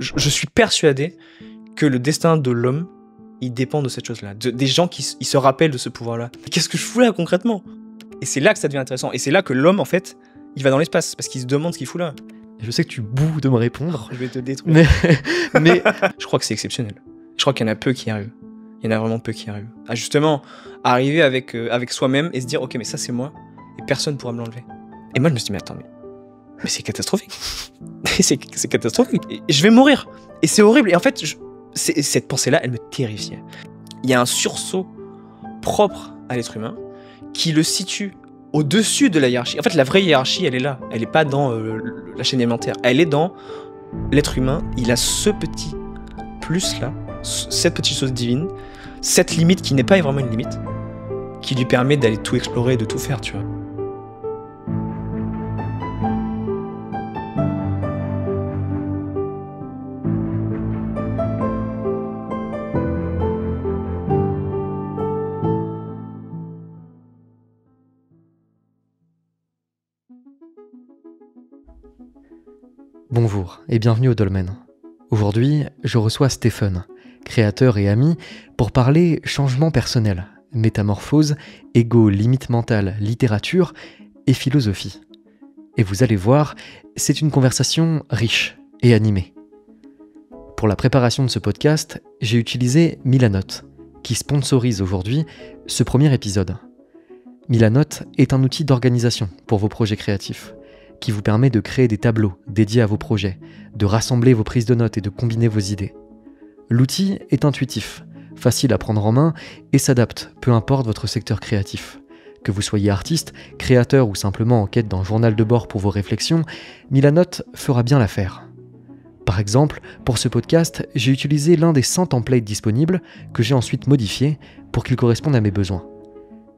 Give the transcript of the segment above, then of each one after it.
je, suis persuadé que le destin de l'homme, il dépend de cette chose-là, des gens qui se rappellent de ce pouvoir-là. Qu'est-ce que je fous là concrètement Et c'est là que ça devient intéressant. Et c'est là que l'homme, en fait, il va dans l'espace parce qu'il se demande ce qu'il fout là. Je sais que tu boues de me répondre. Oh, je vais te détruire. Mais, je crois que c'est exceptionnel. Je crois qu'il y en a peu qui arrivent. Il y en a vraiment peu qui arrivent. justement, arriver avec, euh, avec soi-même et se dire, ok, mais ça c'est moi, et personne pourra me l'enlever. Et moi, je me suis dit, mais attends, mais mais c'est catastrophique. c'est catastrophique. Je vais mourir. Et c'est horrible. Et en fait, cette pensée-là, elle me terrifiait. Il y a un sursaut propre à l'être humain qui le situe au-dessus de la hiérarchie. En fait, la vraie hiérarchie, elle est là. Elle n'est pas dans euh, la chaîne alimentaire. Elle est dans l'être humain. Il a ce petit plus-là, cette petite chose divine, cette limite qui n'est pas vraiment une limite, qui lui permet d'aller tout explorer de tout faire, tu vois. Bonjour et bienvenue au Dolmen. Aujourd'hui, je reçois Stephen, créateur et ami, pour parler changement personnel, métamorphose, égo, limite mentale, littérature et philosophie. Et vous allez voir, c'est une conversation riche et animée. Pour la préparation de ce podcast, j'ai utilisé Milanote, qui sponsorise aujourd'hui ce premier épisode. Milanote est un outil d'organisation pour vos projets créatifs qui vous permet de créer des tableaux dédiés à vos projets, de rassembler vos prises de notes et de combiner vos idées. L'outil est intuitif, facile à prendre en main et s'adapte, peu importe votre secteur créatif. Que vous soyez artiste, créateur ou simplement en quête d'un journal de bord pour vos réflexions, Milanote fera bien l'affaire. Par exemple, pour ce podcast, j'ai utilisé l'un des 100 templates disponibles que j'ai ensuite modifié pour qu'il corresponde à mes besoins.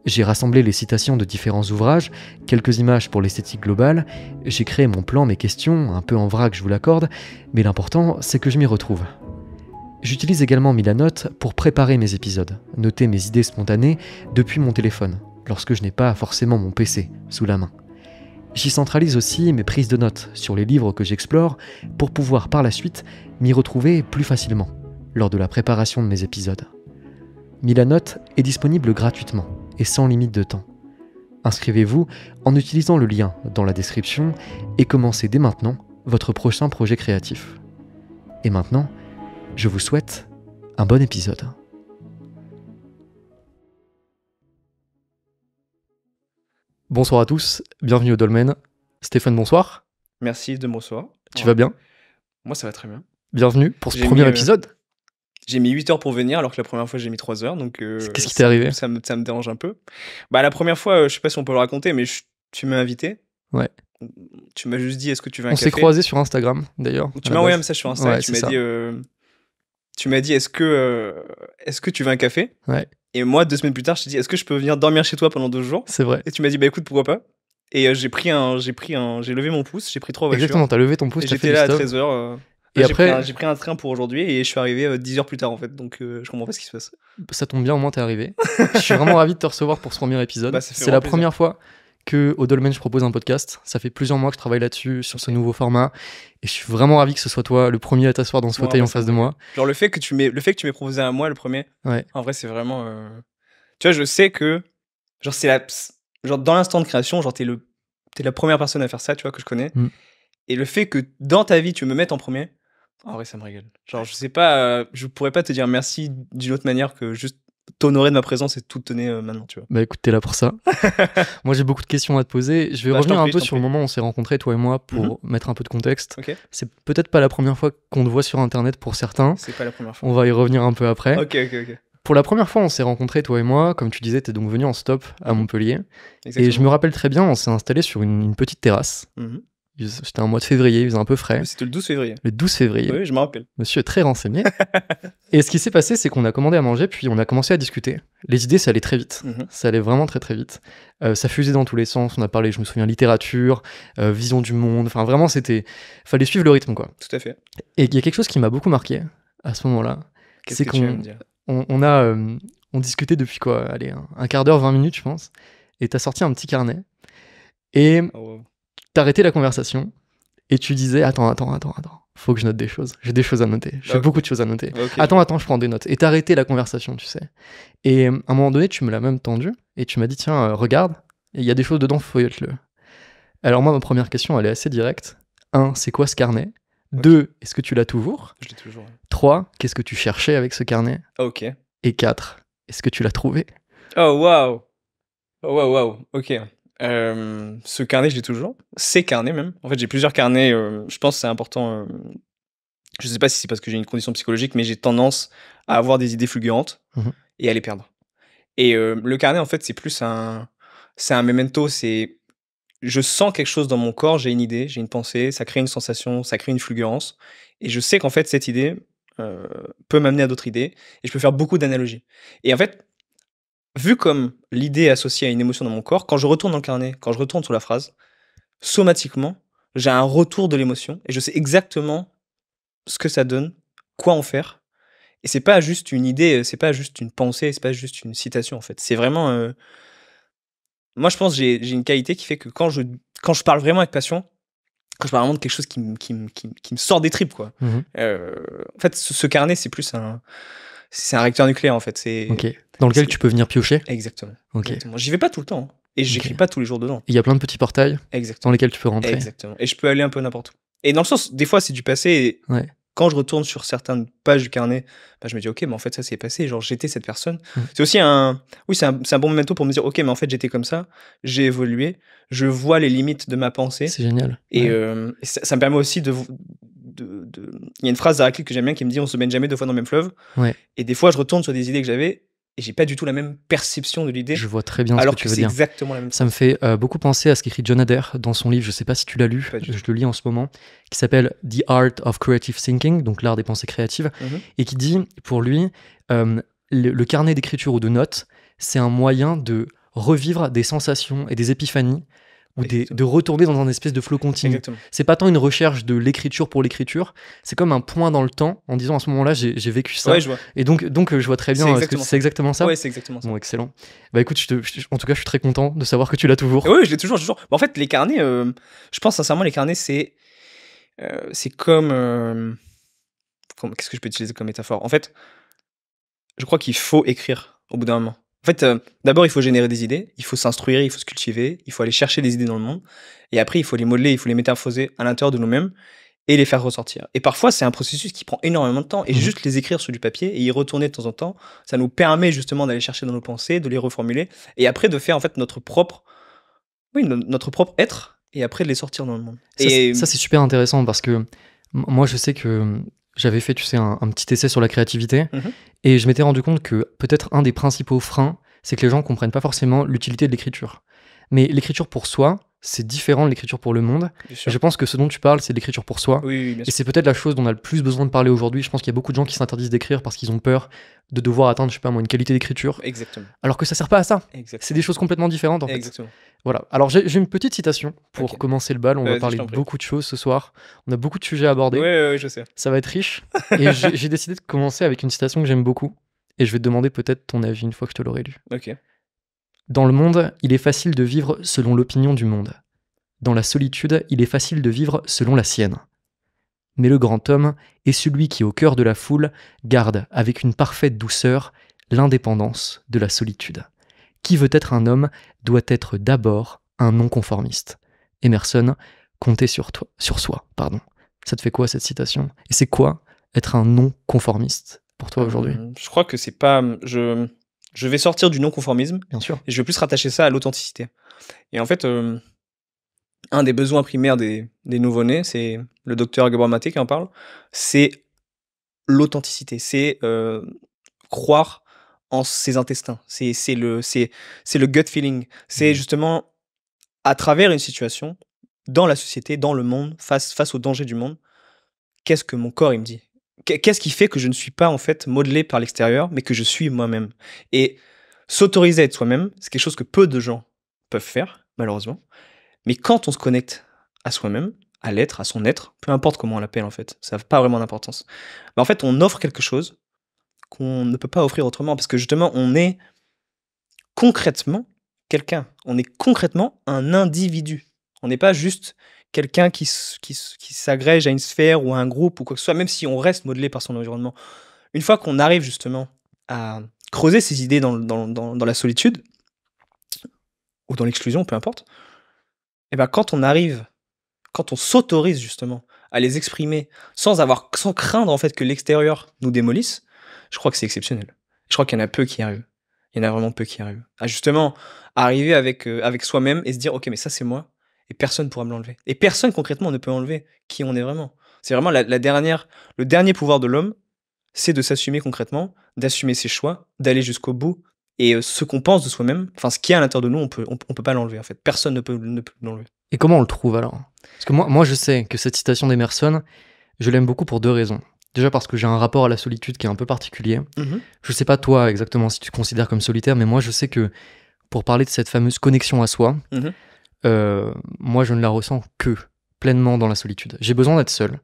J'ai rassemblé les citations de différents ouvrages, quelques images pour l'esthétique globale, j'ai créé mon plan, mes questions, un peu en vrac je vous l'accorde, mais l'important c'est que je m'y retrouve. J'utilise également Milanote pour préparer mes épisodes, noter mes idées spontanées depuis mon téléphone, lorsque je n'ai pas forcément mon PC sous la main. J'y centralise aussi mes prises de notes sur les livres que j'explore pour pouvoir par la suite m'y retrouver plus facilement lors de la préparation de mes épisodes. Milanote est disponible gratuitement et sans limite de temps. Inscrivez-vous en utilisant le lien dans la description et commencez dès maintenant votre prochain projet créatif. Et maintenant, je vous souhaite un bon épisode. Bonsoir à tous, bienvenue au Dolmen. Stéphane, bonsoir. Merci de bonsoir. Tu vas bien Moi, ça va très bien. Bienvenue pour ce premier euh, épisode. J'ai mis 8 heures pour venir, alors que la première fois, j'ai mis 3 heures. Donc, euh, Qu'est-ce qui t'est arrivé ça me, dérange un peu. Bah, la première fois, euh, je sais pas si on peut le raconter, mais tu m'as invité. Ouais. Tu m'as juste dit, est-ce que tu veux un café On s'est croisés sur Instagram, d'ailleurs. Tu m'as envoyé un message sur Instagram. tu m'as dit, euh, tu m'as dit, est-ce que, est-ce que tu veux un café Ouais. Et moi, deux semaines plus tard, je t'ai dit, est-ce que je peux venir dormir chez toi pendant deux jours C'est vrai. Et tu m'as dit, bah écoute, pourquoi pas Et j'ai pris un, j'ai pris un, j'ai levé mon pouce, j'ai pris trois voitures. Exactement, t'as levé ton pouce. J'étais là à 13h. Et après, j'ai pris, un train pour aujourd'hui et je suis arrivé 10 euh, heures plus tard en fait, donc euh, je comprends pas ce qui se passe. Ça tombe bien, au moins t'es arrivé. je suis vraiment ravi de te recevoir pour ce premier épisode. Bah, c'est la première fois que au Dolmen je propose un podcast. Ça fait plusieurs mois que je travaille là-dessus sur ce nouveau format et je suis vraiment ravi que ce soit toi le premier à t'asseoir dans ce fauteuil en face de moi. Genre le fait que tu m'aies le fait que tu m'aies proposé à moi le premier. Ouais. En vrai, c'est vraiment euh, tu vois, je sais que genre c'est la genre dans l'instant de création, genre t'es le es la première personne à faire ça, tu vois que je connais. Mm. Et le fait que dans ta vie tu me mettes en premier, en vrai, ça me régale. Genre, je sais pas, euh, je pourrais pas te dire merci d'une autre manière que juste t'honorer de ma présence et tout tenir euh, maintenant, tu vois. Bah écoute, t'es là pour ça. moi, j'ai beaucoup de questions à te poser. Je vais bah, revenir un peu sur le moment où on s'est rencontrés, toi et moi, pour mhm. mettre un peu de contexte. C'est peut-être pas la première fois qu'on te voit sur Internet pour certains. C'est pas la première fois. On va y revenir un peu après. Ok, ok, ok. Pour la première fois, on s'est rencontrés, toi et moi. Comme tu disais, t'es donc venu en stop à mhm. Montpellier. Et je me rappelle très bien, on s'est installé sur une, petite terrasse. Mhm. C'était un mois de février, il faisait un peu frais. C'était le 12 février. Le 12 février. Oui, je me rappelle. Monsieur est très renseigné. et ce qui s'est passé, c'est qu'on a commandé à manger, puis on a commencé à discuter. Les idées, ça allait très vite. Mhm. Ça allait vraiment très très vite. Euh, ça fusait dans tous les sens. On a parlé, je me souviens, littérature, euh, vision du monde. Enfin, vraiment, c'était. Fallait suivre le rythme, quoi. Tout à fait. Et il y a quelque chose qui m'a beaucoup marqué à ce moment-là. C'est -ce qu'on on, on, a euh, on discutait depuis quoi Allez, un, quart d'heure, 20 minutes, je pense. Et t'as sorti un petit carnet. Et oh, t'arrêtais la conversation et tu disais Attends, attends, attends, attends, faut que je note des choses. J'ai des choses à noter. J'ai beaucoup de choses à noter. Attends, attends, je prends des notes. Et t'arrêtais la conversation, tu sais. Et euh, à un moment donné, tu me l'as même tendu et tu m'as dit Tiens, euh, regarde, il y a des choses dedans, feuillette-le. Alors, moi, ma première question, elle est assez directe. Un, c'est quoi ce carnet 2, Deux, est-ce que tu l'as toujours Je l'ai toujours. Trois, qu'est-ce que tu cherchais avec ce carnet ah, Ok. Et quatre, est-ce que tu l'as trouvé Oh, waouh Oh, waouh, waouh, ok. Euh, ce carnet, je l'ai toujours. Ces carnets, même. En fait, j'ai plusieurs carnets. Euh, je pense que c'est important. Euh, je sais pas si c'est parce que j'ai une condition psychologique, mais j'ai tendance à avoir des idées fulgurantes mhm. et à les perdre. Et le carnet, en fait, c'est plus un. C'est un memento. C'est. Je sens quelque chose dans mon corps, j'ai une idée, j'ai une pensée, ça crée une sensation, ça crée une fulgurance. Et je sais qu'en fait, cette idée peut m'amener à d'autres idées. Et je peux faire beaucoup d'analogies. Et en fait, vu comme l'idée associée à une émotion dans mon corps, quand je retourne dans le carnet, quand je retourne sur la phrase, somatiquement, j'ai un retour de l'émotion et je sais exactement ce que ça donne, quoi en faire. Et c'est pas juste une idée, euh, c'est pas juste une pensée, c'est pas juste une citation en fait. C'est vraiment. Euh, moi je pense que j'ai une qualité qui fait que quand je, quand je parle vraiment avec passion, quand je parle vraiment de quelque chose qui, me sort des tripes quoi. Mmh euh, en fait ce, carnet c'est plus un. C'est un réacteur nucléaire en fait. C'est dans lequel tu peux venir piocher Exactement. Ok. J'y vais pas tout le temps. Hein, et j'écris pas tous les jours dedans. Il y a plein de petits portails dans lesquels tu peux rentrer. Exactement. Et je peux aller un peu n'importe où. Et dans le sens, des fois, c'est du passé. Et Quand je retourne sur certaines pages du carnet, bah, je me dis, OK, mais en fait, ça s'est passé. Genre, j'étais cette personne. C'est aussi un. Oui, c'est un, bon memento pour me dire, OK, mais en fait, j'étais comme ça. J'ai évolué. Je vois les limites de ma pensée. C'est génial. Et, euh, ça, me permet aussi de. de... Il y a une phrase d'Haracle que j'aime bien qui me dit on se baigne jamais deux fois dans le même fleuve. Et des fois, je retourne sur des idées que j'avais j'ai pas du tout la même perception de l'idée. Je vois très bien alors ce que, tu veux dire. exactement la même. Ça me fait euh, beaucoup penser à ce qu'écrit John Adair dans son livre, je sais pas si tu l'as lu, je le lis en ce moment, qui s'appelle The Art of Creative Thinking, donc l'art des pensées créatives, mhm. et qui dit pour lui euh, le carnet d'écriture ou de notes, c'est un moyen de revivre des sensations et des épiphanies ou de retourner dans un espèce de flot continu. C'est pas tant une recherche de l'écriture pour l'écriture, c'est comme un point dans le temps en disant à ce moment-là j'ai vécu ça. Et donc, donc euh, je vois très bien, c'est euh, exactement, ça. c'est exactement ça. excellent. Bah écoute, en tout cas, je suis très content de savoir que tu l'as toujours. Oui, ouais, je l'ai toujours, toujours. Bah, en fait, les carnets, euh, je pense sincèrement, les carnets, c'est c'est comme. Qu'est-ce que je peux utiliser comme métaphore En fait, je crois qu'il faut écrire au bout d'un moment. En fait, euh, d'abord, il faut générer des idées, il faut s'instruire, il faut se cultiver, il faut aller chercher des idées dans le monde. Et après, il faut les modeler, il faut les métamorphoser à l'intérieur de nous-mêmes et les faire ressortir. Et parfois, c'est un processus qui prend énormément de temps. Et mmh juste les écrire sur du papier et y retourner de temps en temps, ça nous permet justement d'aller chercher dans nos pensées, de les reformuler et après de faire en fait notre propre, oui, notre propre être et après de les sortir dans le monde. et... ça c'est super intéressant parce que moi, je sais que j'avais fait, tu sais, un, petit essai sur la créativité, mhm. et je m'étais rendu compte que peut-être un des principaux freins, c'est que les gens comprennent pas forcément l'utilité de l'écriture. Mais l'écriture pour soi, c'est différent de l'écriture pour le monde. je pense que ce dont tu parles, c'est l'écriture pour soi. et c'est peut-être la chose dont on a le plus besoin de parler aujourd'hui. Je pense qu'il y a beaucoup de gens qui s'interdisent d'écrire parce qu'ils ont peur de devoir atteindre, je sais pas moi, une qualité d'écriture. Exactement. Alors que ça sert pas à ça. C'est des choses complètement différentes en fait. Exactement. Voilà. Alors j'ai une petite citation pour commencer le bal. On va parler beaucoup de choses ce soir. On a beaucoup de sujets à aborder. Oui, oui, je sais. Ça va être riche. et j'ai décidé de commencer avec une citation que j'aime beaucoup. Et je vais te demander peut-être ton avis une fois que je te l'aurai lu. Ok. Dans le monde, il est facile de vivre selon l'opinion du monde. Dans la solitude, il est facile de vivre selon la sienne. Mais le grand homme est celui qui, au cœur de la foule, garde avec une parfaite douceur l'indépendance de la solitude. Qui veut être un homme doit être d'abord un non-conformiste. Emerson, comptez sur, toi, sur soi. Pardon. Ça te fait quoi cette citation Et c'est quoi être un non-conformiste pour toi aujourd'hui euh, Je crois que c'est pas. Je je vais sortir du non-conformisme. Bien sûr. Et je vais plus rattacher ça à l'authenticité. Et en fait, euh, un des besoins primaires des, des nouveau-nés, c'est le docteur Gabriel Maté qui en parle, c'est l'authenticité, c'est euh, croire en ses intestins, c'est le, gut feeling, c'est mmh. justement à travers une situation, dans la société, dans le monde, face, face aux dangers du monde, qu'est-ce que mon corps il me dit qu'est-ce qui fait que je ne suis pas en fait modelé par l'extérieur, mais que je suis moi-même Et s'autoriser à être soi-même, c'est quelque chose que peu de gens peuvent faire, malheureusement. Mais quand on se connecte à soi-même, à l'être, à son être, peu importe comment on l'appelle en fait, ça n'a pas vraiment d'importance. Mais bah, en fait, on offre quelque chose qu'on ne peut pas offrir autrement, parce que justement, on est concrètement quelqu'un, on est concrètement un individu. On n'est pas juste quelqu'un qui, qui, s'agrège à une sphère ou à un groupe ou quoi que ce soit, même si on reste modelé par son environnement. Une fois qu'on arrive justement à creuser ses idées dans, dans, la solitude, ou dans l'exclusion, peu importe, et eh ben quand on arrive, quand on s'autorise justement à les exprimer sans avoir, sans craindre en fait que l'extérieur nous démolisse, je crois que c'est exceptionnel. Je crois qu'il y en a peu qui arrivent. Il y en a vraiment peu qui arrivent. À justement arriver avec, euh, avec soi-même et se dire, ok, mais ça c'est moi, et personne ne pourra me l'enlever. Et personne concrètement ne peut enlever qui on est vraiment. C'est vraiment la, dernière, le dernier pouvoir de l'homme, c'est de s'assumer concrètement, d'assumer ses choix, d'aller jusqu'au bout. Et euh, ce qu'on pense de soi-même, enfin ce qui est à l'intérieur de nous, on peut, on, peut pas l'enlever en fait. Personne ne peut, ne l'enlever. Et comment on le trouve alors Parce que moi, moi, je sais que cette citation d'Emerson, je l'aime beaucoup pour deux raisons. Déjà parce que j'ai un rapport à la solitude qui est un peu particulier. Je mm-hmm. Je sais pas toi exactement si tu te considères comme solitaire, mais moi je sais que pour parler de cette fameuse connexion à soi, mm-hmm. Euh, moi je ne la ressens que pleinement dans la solitude. J'ai besoin d'être seul.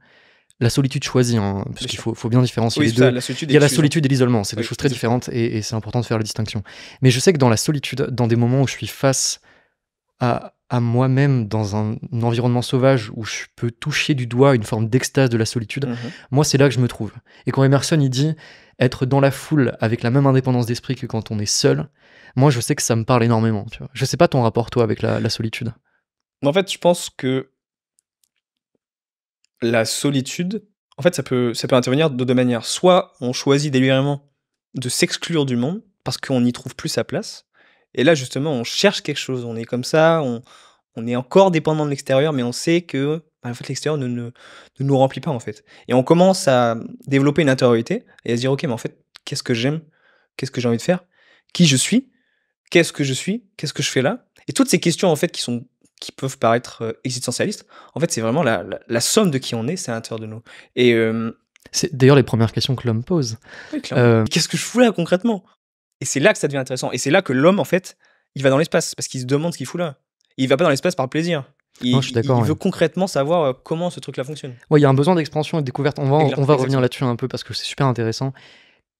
La solitude choisie, hein, parce qu'il faut, bien différencier les deux. Il y a la solitude et l'isolement, c'est des deux choses très différentes et c'est important de faire la distinction. Mais je sais que dans la solitude, dans des moments où je suis face à, à moi-même dans un environnement sauvage où je peux toucher du doigt une forme d'extase de la solitude, mhm. moi c'est là que je me trouve. Et quand Emerson il dit être dans la foule avec la même indépendance d'esprit que quand on est seul, moi je sais que ça me parle énormément. Je sais pas ton rapport toi avec la, solitude. En fait, je pense que la solitude, en fait, ça peut, ça peut intervenir de deux manières. Soit on choisit délibérément de s'exclure du monde parce qu'on n'y trouve plus sa place, et là, justement, on cherche quelque chose. On est comme ça, on, est encore dépendant de l'extérieur, mais on sait que bah, fait, l'extérieur ne, nous remplit pas, en fait. Et on commence à développer une intériorité et à se dire, OK, mais en fait, qu'est-ce que j'aime Qu'est-ce que j'ai envie de faire Qui je suis Qu'est-ce que je suis Qu'est-ce que je fais là Et toutes ces questions, en fait, qui sont qui peuvent paraître euh, existentialistes, en fait, c'est vraiment la, somme de qui on est, c'est à l'intérieur de nous. Et... Euh, c'est d'ailleurs les premières questions que l'homme pose. Euh, qu'est-ce que je voulais là concrètement et c'est là que ça devient intéressant. Et c'est là que l'homme, en fait, il va dans l'espace parce qu'il se demande ce qu'il fout là. il va pas dans l'espace par plaisir. Il, je suis il veut concrètement savoir euh, comment ce truc-là fonctionne. Ouais, il y a un besoin d'expansion et de découverte. On va, on va revenir là-dessus un peu parce que c'est super intéressant.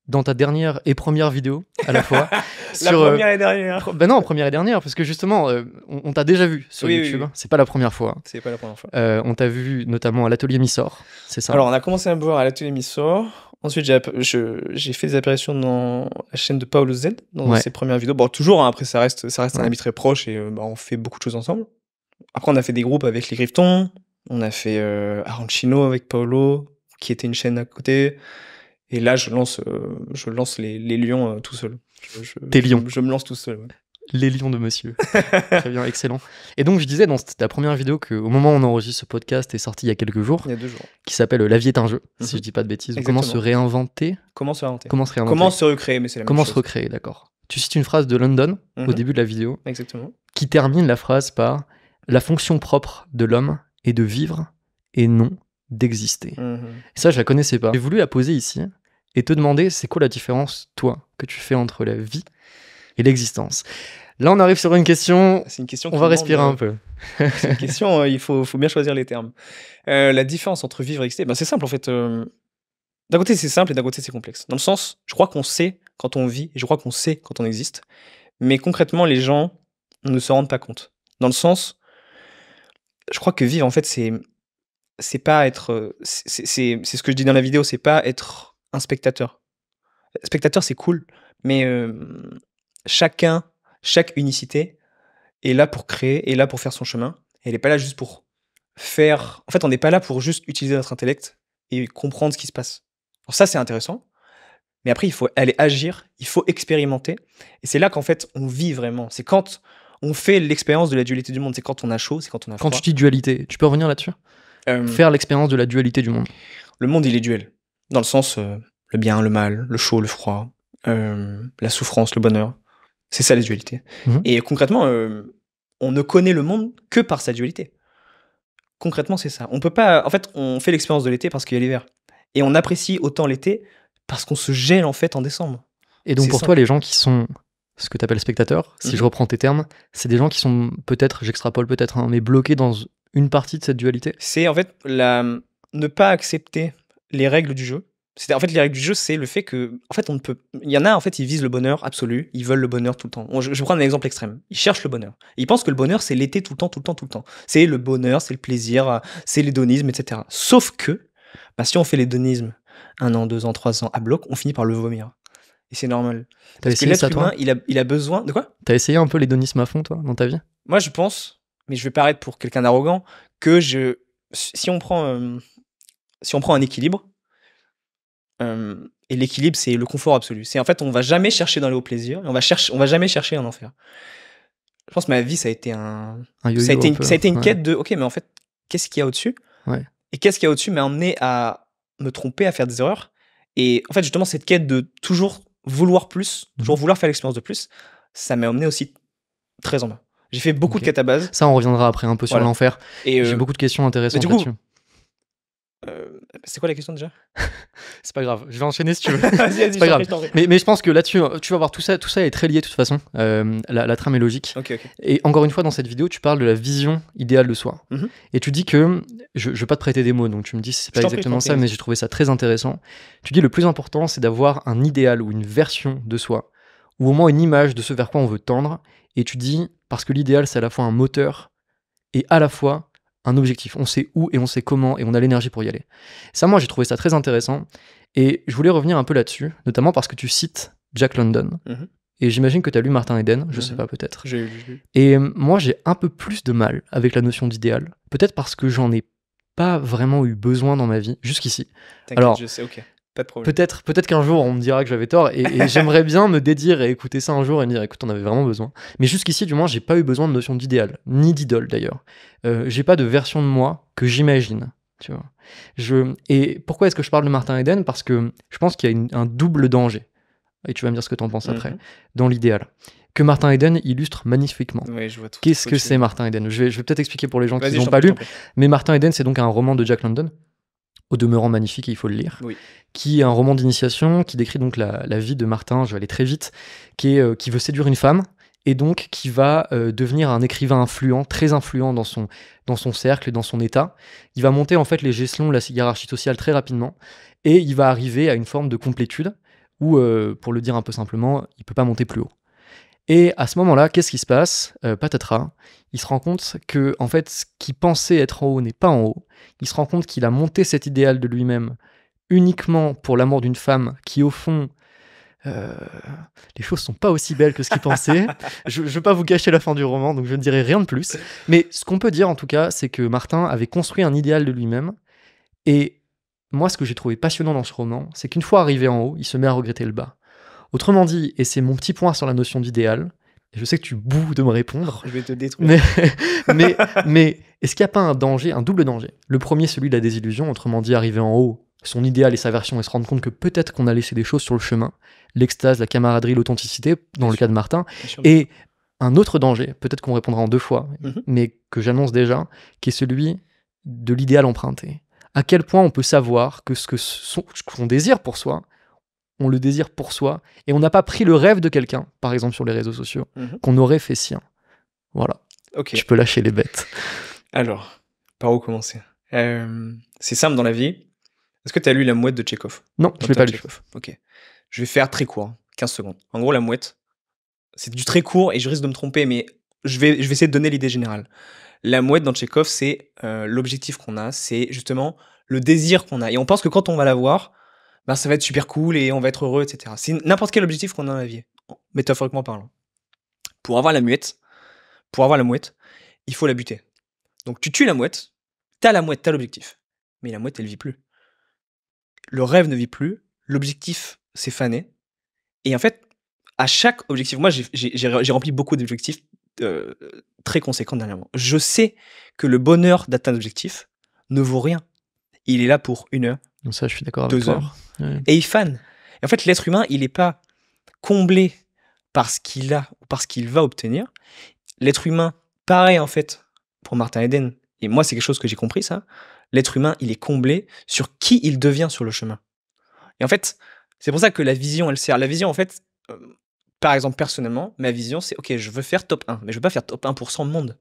Dans ta dernière et première vidéo, à la fois. la euh, première et dernière. Ben non, première et dernière, parce que justement, euh, on, t'a déjà vu sur YouTube. Oui, oui. Hein. C'est pas la première fois. Hein. C'est pas la première fois. on t'a vu notamment à l'atelier Missor, c'est ça Alors, on a commencé à boire à l'atelier Missor. Ensuite, j'ai fait des apparitions dans la chaîne de Paolo Z, dans ses premières vidéos. Bon, toujours, hein, après, ça reste, ça reste un ami très proche et euh, bah, on fait beaucoup de choses ensemble. Après, on a fait des groupes avec les Griftons. On a fait euh, Arancino avec Paolo, qui était une chaîne à côté. Et là, je lance, euh, je lance les, lions tout seul. Je, Tes lions. Je, me lance tout seul. Les lions de monsieur. Très bien, excellent. Et donc, je disais dans ta la première vidéo qu'au moment où on enregistre ce podcast est sorti il y a quelques jours. deux jours. Qui s'appelle La vie est un jeu, si mhm. je dis pas de bêtises. Comment se réinventer Comment se réinventer Comment se recréer, mais Comment se recréer, d'accord. Tu cites une phrase de London au mhm. début de la vidéo. Exactement. Qui termine la phrase par La fonction propre de l'homme est de vivre et non d'exister. Mhm. ça, je la connaissais pas. J'ai voulu la poser ici et te demander c'est quoi la différence, toi, que tu fais entre la vie et l'existence. Là, on arrive sur une question. C'est une question. On va respirer un euh, peu. C'est une question. Euh, il faut, bien choisir les termes. Euh, la différence entre vivre et exister, ben, c'est simple en fait. d'un côté, c'est simple et d'un côté, c'est complexe. Dans le sens, je crois qu'on sait quand on vit et je crois qu'on sait quand on existe. Mais concrètement, les gens ne se rendent pas compte. Dans le sens, je crois que vivre, en fait, c'est pas être. C'est ce que je dis dans la vidéo, c'est pas être un spectateur. Spectateur, c'est cool, mais chacun, chaque unicité est là pour créer, est là pour faire son chemin. elle n'est pas là juste pour faire. En fait, on n'est pas là pour juste utiliser notre intellect et comprendre ce qui se passe. Alors ça, c'est intéressant. Mais après, il faut aller agir, il faut expérimenter. Et c'est là qu'en fait, on vit vraiment. C'est quand on fait l'expérience de la dualité du monde. C'est quand on a chaud, c'est quand on a froid. Quand tu dis dualité, tu peux revenir là-dessus euh, Faire l'expérience de la dualité du monde. Le monde, il est duel. Dans le sens, euh, le bien, le mal, le chaud, le froid, euh, la souffrance, le bonheur. C'est ça, les dualités. Mhm. Et concrètement, euh, on ne connaît le monde que par sa dualité. Concrètement, c'est ça. On peut pas. En fait, on fait l'expérience de l'été parce qu'il y a l'hiver. Et on apprécie autant l'été parce qu'on se gèle en fait en décembre. Et donc pour toi, les gens qui sont ce que tu appelles spectateurs, si mhm. je reprends tes termes, c'est des gens qui sont peut-être, j'extrapole peut-être, mais hein, bloqués dans une partie de cette dualité C'est en fait ne pas accepter les règles du jeu c'est en fait les règles du jeu, c'est le fait que en fait on ne peut. Il y en a en fait ils visent le bonheur absolu, ils veulent le bonheur tout le temps. Je, prends un exemple extrême. Ils cherchent le bonheur. Ils pensent que le bonheur c'est l'été tout le temps, tout le temps, tout le temps. C'est le bonheur, c'est le plaisir, euh, c'est l'hédonisme, etc. Sauf que bah, si on fait l'hédonisme un an, deux ans, trois ans à bloc, on finit par le vomir. Et c'est normal. il a, besoin de quoi T'as essayé un peu l'hédonisme à fond toi dans ta vie Moi je pense, mais je vais paraître pour quelqu'un d'arrogant que je si on prend euh, si on prend un équilibre et l'équilibre, c'est le confort absolu. C'est en fait, on va jamais chercher dans les hauts plaisirs. on va chercher, on va jamais chercher un enfer. Je pense que ma vie, ça a été un, ça, a été une, quête de, ok, mais en fait, qu'est-ce qu'il y a au-dessus Et qu'est-ce qu'il y a au-dessus m'a emmené à me tromper, à faire des erreurs. Et en fait, justement, cette quête de toujours vouloir plus, mmh. toujours vouloir faire l'expérience de plus, ça m'a emmené aussi très en bas. J'ai fait beaucoup de quêtes à base. Ça, on reviendra après un peu sur l'enfer. J'ai euh, beaucoup de questions intéressantes. là-dessus c'est quoi la question déjà C'est pas grave, je vais enchaîner si tu veux. pas Mais, je pense que là-dessus, tu vas voir tout ça, tout ça est très lié de toute façon. Euh, la, trame est logique. Et encore une fois, dans cette vidéo, tu parles de la vision idéale de soi. Mhm. Et tu dis que, je, ne vais pas te prêter des mots, donc tu me dis c'est pas exactement ça, mais j'ai trouvé ça très intéressant. Tu dis le plus important, c'est d'avoir un idéal ou une version de soi, ou au moins une image de ce vers quoi on veut tendre. Et tu dis, parce que l'idéal, c'est à la fois un moteur et à la fois un objectif. On sait où et on sait comment et on a l'énergie pour y aller. Ça, moi, j'ai trouvé ça très intéressant. Et je voulais revenir un peu là-dessus, notamment parce que tu cites Jack London. Mhm. Et j'imagine que tu as lu Martin Eden, je mhm. sais pas, peut-être. J'ai lu. Et euh, moi, j'ai un peu plus de mal avec la notion d'idéal. Peut-être parce que j'en ai pas vraiment eu besoin dans ma vie jusqu'ici. Alors, je sais, ok. Peut-être, peut-être qu'un jour on me dira que j'avais tort et, j'aimerais bien me dédire et écouter ça un jour et me dire écoute, on avait vraiment besoin. Mais jusqu'ici, du moins, j'ai pas eu besoin de notion d'idéal, ni d'idole d'ailleurs. Euh, j'ai pas de version de moi que j'imagine. Tu vois. Je... Et pourquoi est-ce que je parle de Martin Eden Parce que je pense qu'il y a un double danger. Et tu vas me dire ce que t'en penses après, mhm. dans l'idéal. Que Martin Eden illustre magnifiquement. Qu'est-ce que c'est Martin Eden Je vais, vais peut-être expliquer pour les gens qui n'ont pas lu. Mais Martin Eden, c'est donc un roman de Jack London au demeurant magnifique, il faut le lire, qui est un roman d'initiation qui décrit donc la, vie de Martin, je vais aller très vite, qui, euh, veut séduire une femme et donc qui va euh, devenir un écrivain influent, très influent dans son, dans son cercle dans son état. Il va monter en fait les gestions de la hiérarchie sociale très rapidement et il va arriver à une forme de complétude où, euh, pour le dire un peu simplement, il peut pas monter plus haut. Et à ce moment-là, qu'est-ce qui se passe euh, Patatras, il se rend compte que en fait, ce qu'il pensait être en haut n'est pas en haut. Il se rend compte qu'il a monté cet idéal de lui-même uniquement pour l'amour d'une femme qui, au fond, euh, les choses sont pas aussi belles que ce qu'il pensait. je, ne veux pas vous gâcher la fin du roman, donc je ne dirai rien de plus. Mais ce qu'on peut dire en tout cas, c'est que Martin avait construit un idéal de lui-même. Et moi, ce que j'ai trouvé passionnant dans ce roman, c'est qu'une fois arrivé en haut, il se met à regretter le bas. Autrement dit, et c'est mon petit point sur la notion d'idéal, je sais que tu boues de me répondre. Je vais te détruire. Mais, mais, est-ce qu'il n'y a pas un danger, un double danger Le premier, celui de la désillusion, autrement dit, arriver en haut, son idéal et sa version, et se rendre compte que peut-être qu'on a laissé des choses sur le chemin, l'extase, la camaraderie, l'authenticité, dans le cas de Martin, et un autre danger, peut-être qu'on répondra en deux fois, mhm. mais que j'annonce déjà, qui est celui de l'idéal emprunté. À quel point on peut savoir que ce qu'on désire pour soi, on le désire pour soi et on n'a pas pris le rêve de quelqu'un, par exemple sur les réseaux sociaux, mhm. qu'on aurait fait sien. Voilà. Ok. Je peux lâcher les bêtes. Alors, par où commencer euh, C'est simple dans la vie. Est-ce que tu as lu La Mouette de Tchekhov Non, je ne l'ai pas lu. Ok. Je vais faire très court, 15 hein. secondes. En gros, La Mouette, c'est du très court et je risque de me tromper, mais je vais, essayer de donner l'idée générale. La Mouette dans Tchekhov, c'est euh, l'objectif qu'on a, c'est justement le désir qu'on a. Et on pense que quand on va la voir, ben, ça va être super cool et on va être heureux, etc. C'est n'importe quel objectif qu'on a dans la vie, métaphoriquement parlant. Pour avoir la muette, pour avoir la mouette, il faut la buter. Donc tu tues la mouette, t'as la mouette, t'as l'objectif. Mais la mouette, elle vit plus. Le rêve ne vit plus, l'objectif s'est fané. Et en fait, à chaque objectif, moi j'ai rempli beaucoup d'objectifs euh, très conséquents dernièrement. Je sais que le bonheur d'atteindre l'objectif ne vaut rien. Il est là pour une heure, ça, je suis d'accord avec deux Et il fan. en fait, l'être humain, il n'est pas comblé par ce qu'il a ou par ce qu'il va obtenir. L'être humain, pareil en fait, pour Martin Eden, et moi, c'est quelque chose que j'ai compris, ça. L'être humain, il est comblé sur qui il devient sur le chemin. Et en fait, c'est pour ça que la vision, elle sert. La vision, en fait, euh, par exemple, personnellement, ma vision, c'est OK, je veux faire top 1, mais je veux pas faire top 1% monde.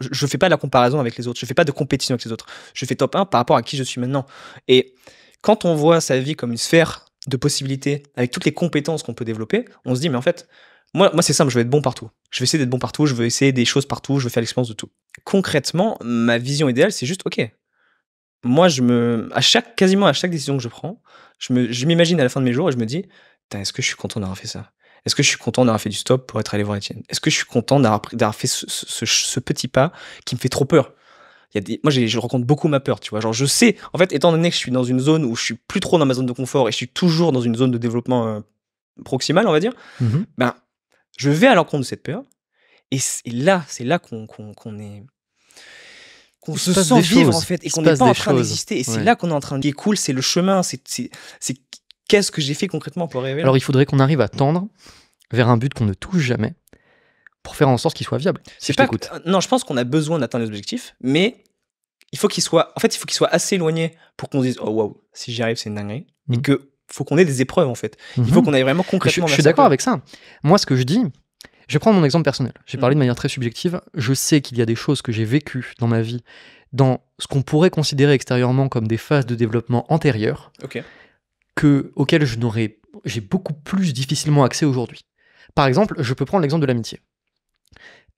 Je ne fais pas la comparaison avec les autres, je ne fais pas de compétition avec les autres. Je fais top 1 par rapport à qui je suis maintenant. Et quand on voit sa vie comme une sphère de possibilités, avec toutes les compétences qu'on peut développer, on se dit, mais en fait, moi, moi c'est simple, je vais être bon partout. Je vais essayer d'être bon partout, je veux essayer des choses partout, je veux faire l'expérience de tout. Concrètement, ma vision idéale, c'est juste, ok, moi, je me, à chaque, quasiment à chaque décision que je prends, je m'imagine à la fin de mes jours et je me dis, est-ce que je suis content d'avoir fait ça est-ce que je suis content d'avoir fait du stop pour être allé voir Étienne Est-ce que je suis content d'avoir fait ce, petit pas qui me fait trop peur il y a des... Moi, je rencontre beaucoup ma peur, tu vois. Genre, je sais, en fait, étant donné que je suis dans une zone où je suis plus trop dans ma zone de confort et je suis toujours dans une zone de développement euh, proximal, on va dire, mm-hmm. ben, je vais à l'encontre de cette peur. Et, là, c'est là qu'on est qu'on se, sent vivre en fait et qu'on n'est pas en train d'exister. Et c'est là qu'on est en train de. Ce qui est cool, c'est le chemin, c'est qu'est-ce que j'ai fait concrètement pour rêver Alors, il faudrait qu'on arrive à tendre vers un but qu'on ne touche jamais pour faire en sorte qu'il soit viable. C'est pas Non, je pense qu'on a besoin d'atteindre les objectifs, mais il faut qu'il soit, en fait, il faut qu'il soit assez éloignés pour qu'on dise, oh waouh, si j'y arrive, c'est une dinguerie. Mais mhm. que faut qu'on ait des épreuves, en fait. Il faut mhm. qu'on aille vraiment concrètement. Je, je suis d'accord avec ça. Moi, ce que je dis, je vais prendre mon exemple personnel. J'ai mhm. parlé de manière très subjective. Je sais qu'il y a des choses que j'ai vécues dans ma vie, dans ce qu'on pourrait considérer extérieurement comme des phases de développement antérieures, okay que, auxquelles je n'aurais, j'ai beaucoup plus difficilement accès aujourd'hui. Par exemple, je peux prendre l'exemple de l'amitié.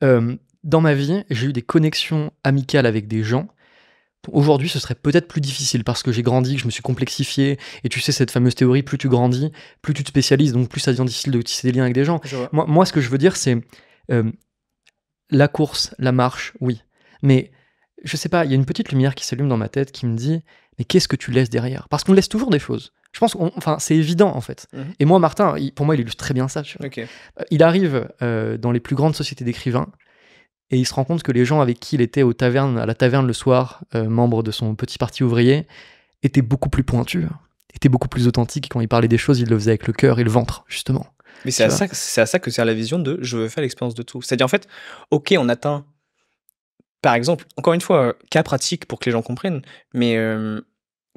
Euh, dans ma vie, j'ai eu des connexions amicales avec des gens. Aujourd'hui, ce serait peut-être plus difficile parce que j'ai grandi, que je me suis complexifié. Et tu sais, cette fameuse théorie, plus tu grandis, plus tu te spécialises, donc plus ça devient difficile de tisser des liens avec des gens. Moi, moi, ce que je veux dire, c'est euh, la course, la marche, oui. Mais je sais pas, il y a une petite lumière qui s'allume dans ma tête qui me dit mais qu'est-ce que tu laisses derrière Parce qu'on laisse toujours des choses. Je pense enfin, c'est évident en fait. Mhm. Et moi, Martin, pour moi, il illustre très bien ça. Euh, il arrive euh, dans les plus grandes sociétés d'écrivains et il se rend compte que les gens avec qui il était taverne, à la taverne le soir, euh, membres de son petit parti ouvrier, étaient beaucoup plus pointus, étaient beaucoup plus authentiques. Quand il parlait des choses, il le faisait avec le cœur et le ventre, justement. Mais c'est à, ça, à ça que sert la vision de je veux faire l'expérience de tout. C'est-à-dire, en fait, ok, on atteint par exemple, encore une fois, cas pratique pour que les gens comprennent, mais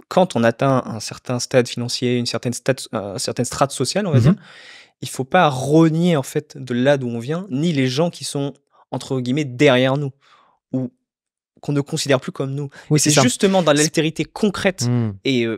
quand on atteint un certain stade financier, une certaine, stade, euh, strate sociale, on va mhm. dire, il faut pas renier en fait de là d'où on vient, ni les gens qui sont entre guillemets derrière nous ou qu'on ne considère plus comme nous. Oui, c'est justement dans l'altérité concrète hmm. euh,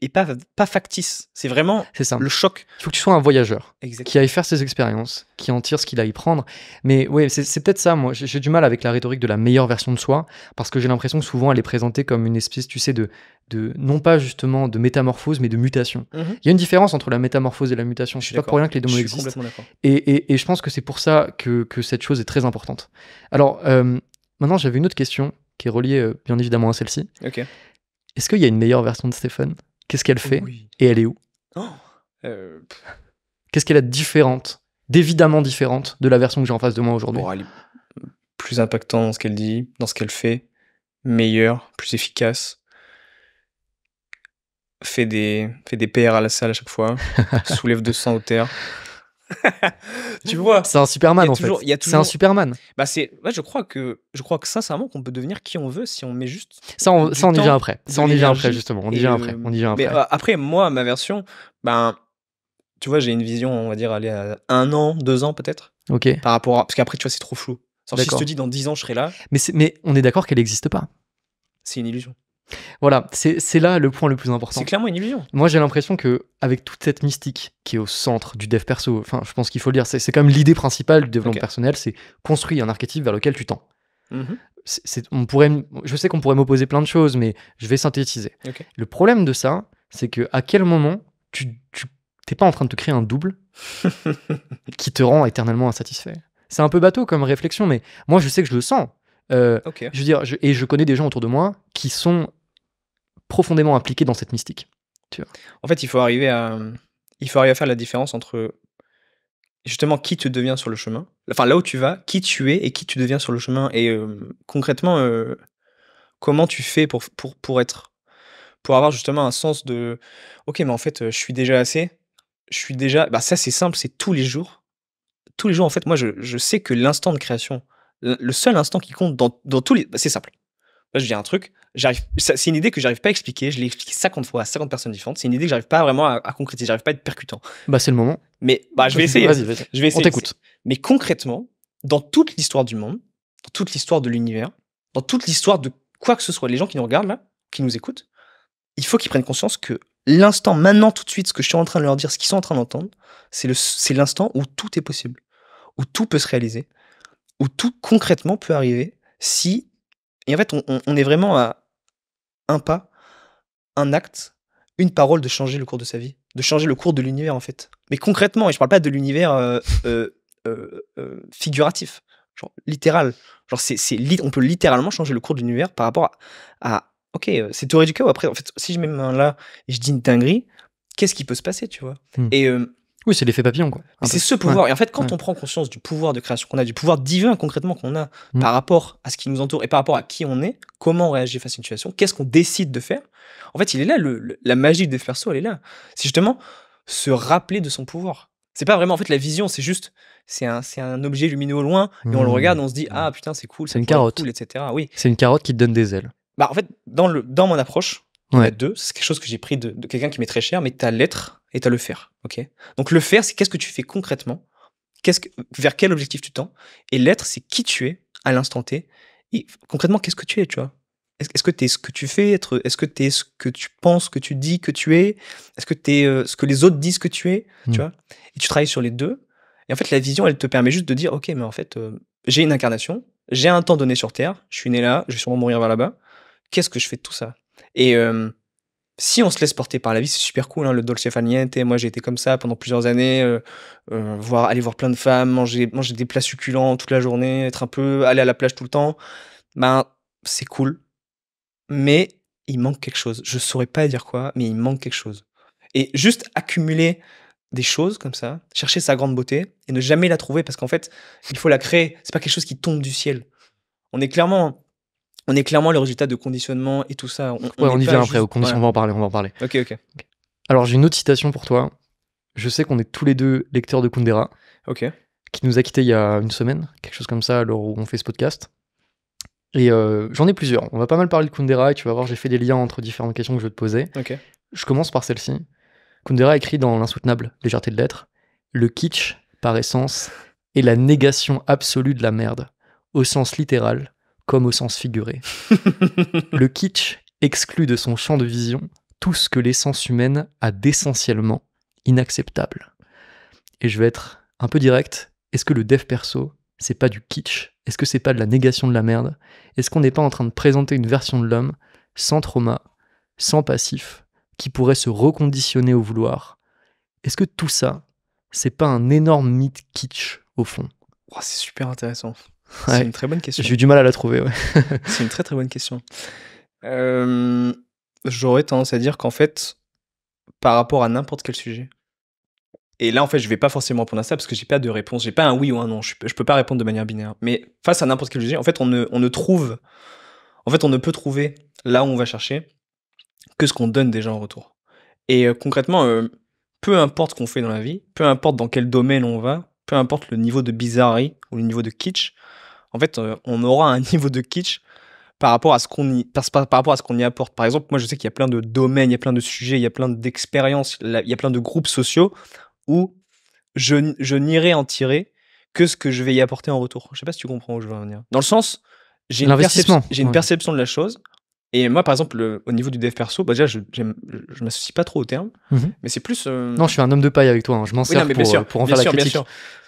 et, pas, pas factice. C'est vraiment le choc. Il faut que tu sois un voyageur qui aille faire ses expériences, qui en tire ce qu'il a à y prendre. Mais oui, c'est peut-être ça, moi. J'ai du mal avec la rhétorique de la meilleure version de soi parce que j'ai l'impression que souvent elle est présentée comme une espèce, tu sais, de, de non pas justement de métamorphose, mais de mutation. Mm-hmm. Il y a une différence entre la métamorphose et la mutation. Je suis pas pour rien que les deux mots existent. Et, et, et, je pense que c'est pour ça que, cette chose est très importante. Alors, euh, Maintenant, j'avais une autre question qui est reliée euh, bien évidemment à celle-ci. Ok. Est-ce qu'il y a une meilleure version de Stéphane Qu'est-ce qu'elle fait et elle est où oh euh, Qu'est-ce qu'elle a de différente, d'évidemment différente de la version que j'ai en face de moi aujourd'hui Plus impactant dans ce qu'elle dit, dans ce qu'elle fait, meilleure, plus efficace. Fait des, fait des PR à la salle à chaque fois, soulève sang au terre. tu vois C'est un Superman en fait. C'est un Superman. Bah c'est, je crois que je crois que sincèrement qu'on peut devenir qui on veut si on met juste. Ça on, y vient après. Ça on y vient après justement. On y vient après. On euh, après. moi ma version, ben tu vois j'ai une vision on va dire aller un an, deux ans peut-être. Ok. Par rapport à parce qu'après tu vois c'est trop flou. Si je te dis dans dix ans je serai là. Mais mais on est d'accord qu'elle n'existe pas. C'est une illusion. Voilà, c'est là le point le plus important. C'est clairement une illusion. Moi, j'ai l'impression que avec toute cette mystique qui est au centre du dev perso, enfin, je pense qu'il faut le dire, c'est quand même l'idée principale du développement personnel, c'est construire un archétype vers lequel tu tends. Mm-hmm. on pourrait, je sais qu'on pourrait m'opposer plein de choses, mais je vais synthétiser. Le problème de ça, c'est que à quel moment tu, t'es pas en train de te créer un double qui te rend éternellement insatisfait. C'est un peu bateau comme réflexion, mais moi, je sais que je le sens. Euh, je veux dire, et je connais des gens autour de moi qui sont profondément impliqué dans cette mystique. Tu En fait, il faut arriver à, il faut arriver à faire la différence entre justement qui tu deviens sur le chemin, enfin là où tu vas, qui tu es et qui tu deviens sur le chemin, et euh, concrètement, euh, comment tu fais pour, pour, pour être, pour avoir justement un sens de, ok, mais en fait, euh, je suis déjà assez, je suis déjà, bah ça c'est simple, c'est tous les jours, tous les jours en fait, moi je, je sais que l'instant de création, le seul instant qui compte dans, dans tous les, bah, c'est simple, là je dis un truc, c'est une idée que j'arrive pas à expliquer. Je l'ai expliqué 50 fois à 50 personnes différentes. C'est une idée que j'arrive pas vraiment à, à concrétiser. J'arrive pas à être percutant. Bah, c'est le moment. Mais bah, je vais essayer. Je vais essayer. On t'écoute. Mais concrètement, dans toute l'histoire du monde, dans toute l'histoire de l'univers, dans toute l'histoire de quoi que ce soit, les gens qui nous regardent là, qui nous écoutent, il faut qu'ils prennent conscience que l'instant, maintenant, tout de suite, ce que je suis en train de leur dire, ce qu'ils sont en train d'entendre, c'est l'instant où tout est possible, où tout peut se réaliser, où tout concrètement peut arriver si et en fait, on, est vraiment à un pas, un acte, une parole de changer le cours de sa vie, de changer le cours de l'univers, en fait. Mais concrètement, et je parle pas de l'univers euh, euh, euh, figuratif, genre littéral. Genre, c'est, on peut littéralement changer le cours de l'univers par rapport à, ok, c'est théorie du oh, chaos. Après, en fait, si je mets ma main là et je dis une dinguerie, qu'est-ce qui peut se passer, tu vois hmm. Oui, c'est l'effet papillon. Quoi, c'est ce pouvoir. Et en fait, quand on prend conscience du pouvoir de création qu'on a, du pouvoir divin concrètement qu'on a mm. par rapport à ce qui nous entoure et par rapport à qui on est, comment on réagit face à une situation, qu'est-ce qu'on décide de faire, en fait, il est là. la magie des perso, elle est là. C'est justement se rappeler de son pouvoir. C'est pas vraiment en fait la vision, c'est juste c'est un, un, objet lumineux au loin et on le mm. regarde, on se dit ah putain c'est cool, c'est une carotte, cool, etc. Oui. C'est une carotte qui te donne des ailes. Bah en fait dans le dans mon approche, deux, c'est quelque chose que j'ai pris de, de quelqu'un qui m'est très cher, mais ta lettre et à le faire. ok Donc le faire, c'est qu'est-ce que tu fais concrètement, qu'est-ce que, vers quel objectif tu tends, et l'être, c'est qui tu es à l'instant T, et concrètement, qu'est-ce que tu es, tu vois est-ce que tu es ce que tu fais Est-ce que tu es ce que tu penses, que tu dis, que tu es Est-ce que tu es euh, ce que les autres disent que tu es Tu mmh. vois Et tu travailles sur les deux. Et en fait, la vision, elle te permet juste de dire, ok, mais en fait, euh, j'ai une incarnation, j'ai un temps donné sur Terre, je suis né là, je vais sûrement mourir vers là-bas. Qu'est-ce que je fais de tout ça Et euh, si on se laisse porter par la vie, c'est super cool, hein, le dolce faniente. Moi, j'ai été comme ça pendant plusieurs années, euh, euh, voir, aller voir plein de femmes, manger, manger des plats succulents toute la journée, être un peu, aller à la plage tout le temps. Ben, c'est cool. Mais il manque quelque chose. Je saurais pas dire quoi, mais il manque quelque chose. Et juste accumuler des choses comme ça, chercher sa grande beauté et ne jamais la trouver parce qu'en fait, il faut la créer. C'est pas quelque chose qui tombe du ciel. On est clairement on est clairement le résultat de conditionnement et tout ça. On, y vient après, au on va en parler, on va en parler. Ok, ok. Alors, j'ai une autre citation pour toi. Je sais qu'on est tous les deux lecteurs de Kundera. Ok. Qui nous a quittés il y a une semaine, quelque chose comme ça, alors où on fait ce podcast. Et euh, j'en ai plusieurs. On va pas mal parler de Kundera et tu vas voir, j'ai fait des liens entre différentes questions que je vais te poser. Ok. Je commence par celle-ci. Kundera écrit dans L'insoutenable légèreté de l'être Le kitsch, par essence, est la négation absolue de la merde, au sens littéral, comme au sens figuré. le kitsch exclut de son champ de vision tout ce que l'essence humaine a d'essentiellement inacceptable. Et je vais être un peu direct, est-ce que le dev perso, c'est pas du kitsch Est-ce que c'est pas de la négation de la merde Est-ce qu'on n'est pas en train de présenter une version de l'homme sans trauma, sans passif, qui pourrait se reconditionner au vouloir Est-ce que tout ça, c'est pas un énorme mythe kitsch au fond C'est super intéressant. C'est une très bonne question. J'ai eu du mal à la trouver. c'est une très très bonne question. Euh, j'aurais tendance à dire qu'en fait, par rapport à n'importe quel sujet, et là en fait je vais pas forcément répondre à ça parce que j'ai pas de réponse, j'ai pas un oui ou un non, je, peux pas répondre de manière binaire. Mais face à n'importe quel sujet, en fait on ne, trouve, en fait on ne peut trouver là où on va chercher que ce qu'on donne déjà en retour. Et euh, concrètement, euh, peu importe ce qu'on fait dans la vie, peu importe dans quel domaine on va, peu importe le niveau de bizarrerie ou le niveau de kitsch, en fait, euh, on aura un niveau de kitsch par rapport à ce qu'on y, par, rapport à ce qu'on y apporte. Par exemple, moi, je sais qu'il y a plein de domaines, il y a plein de sujets, il y a plein d'expériences, il y a plein de groupes sociaux où je, n'irai en tirer que ce que je vais y apporter en retour. Je sais pas si tu comprends où je veux en venir. Dans le sens, j'ai une, une, perception de la chose. Et moi, par exemple, au niveau du dev perso, bah, déjà, je, je, m'associe pas trop au terme, mhm. mais c'est plus. Euh, non, je suis un homme de paille avec toi, hein. je m'en sers pour, euh, pour, en faire la critique.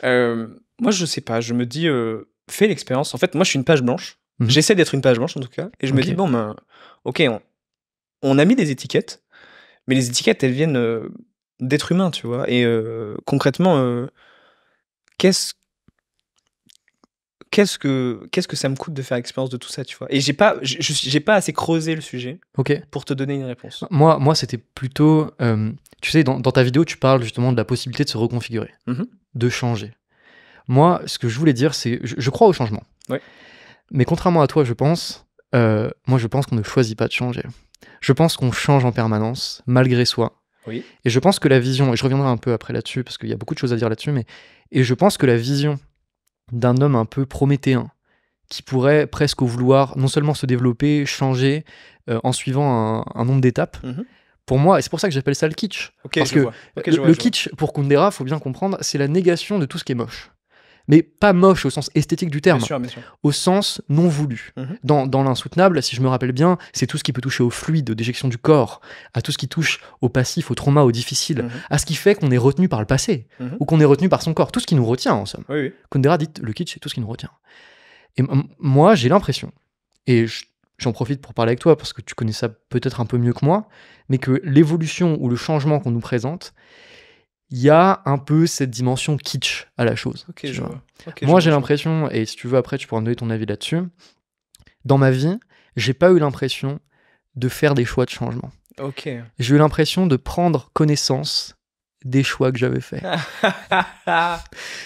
Euh, moi, je sais pas, je me dis, fais l'expérience. En fait, moi, je suis une page blanche. Mhm. J'essaie d'être une page blanche, en tout cas. Et je me dis, bon, ben, ok, on, on, a mis des étiquettes, mais les étiquettes, elles viennent d'êtres humains, tu vois. Et concrètement, qu'est-ce qu'est-ce que qu'est-ce que ça me coûte de faire l'expérience de tout ça, tu vois Et j'ai pas j'ai pas assez creusé le sujet pour te donner une réponse. Moi moi c'était plutôt euh, tu sais dans, ta vidéo tu parles justement de la possibilité de se reconfigurer, mhm. de changer. Moi ce que je voulais dire c'est je, je, crois au changement. Mais contrairement à toi je pense euh, moi je pense qu'on ne choisit pas de changer. Je pense qu'on change en permanence malgré soi. Oui. Et je pense que la vision, et je reviendrai un peu après là-dessus, parce qu'il y a beaucoup de choses à dire là-dessus, mais et je pense que la vision d'un homme un peu prométhéen, qui pourrait presque vouloir non seulement se développer, changer, euh, en suivant un, nombre d'étapes. Mhm. Pour moi, et c'est pour ça que j'appelle ça le kitsch. parce que le, kitsch, pour Kundera, faut bien comprendre, c'est la négation de tout ce qui est moche mais pas moche au sens esthétique du terme, au sens non voulu. Mhm. Dans, dans l'insoutenable, si je me rappelle bien, c'est tout ce qui peut toucher au fluide, aux déjections du corps, à tout ce qui touche au passif, au trauma, au difficile, mhm. à ce qui fait qu'on est retenu par le passé, mhm. ou qu'on est retenu par son corps, tout ce qui nous retient en somme. Oui, oui. dit le kitsch, c'est tout ce qui nous retient. Et moi, j'ai l'impression, et j'en profite pour parler avec toi parce que tu connais ça peut-être un peu mieux que moi, mais que l'évolution ou le changement qu'on nous présente, il y a un peu cette dimension kitsch à la chose. Moi, j'ai l'impression, et si tu veux, après, tu pourras me donner ton avis là-dessus. Dans ma vie, j'ai pas eu l'impression de faire des choix de changement. J'ai eu l'impression de prendre connaissance des choix que j'avais faits.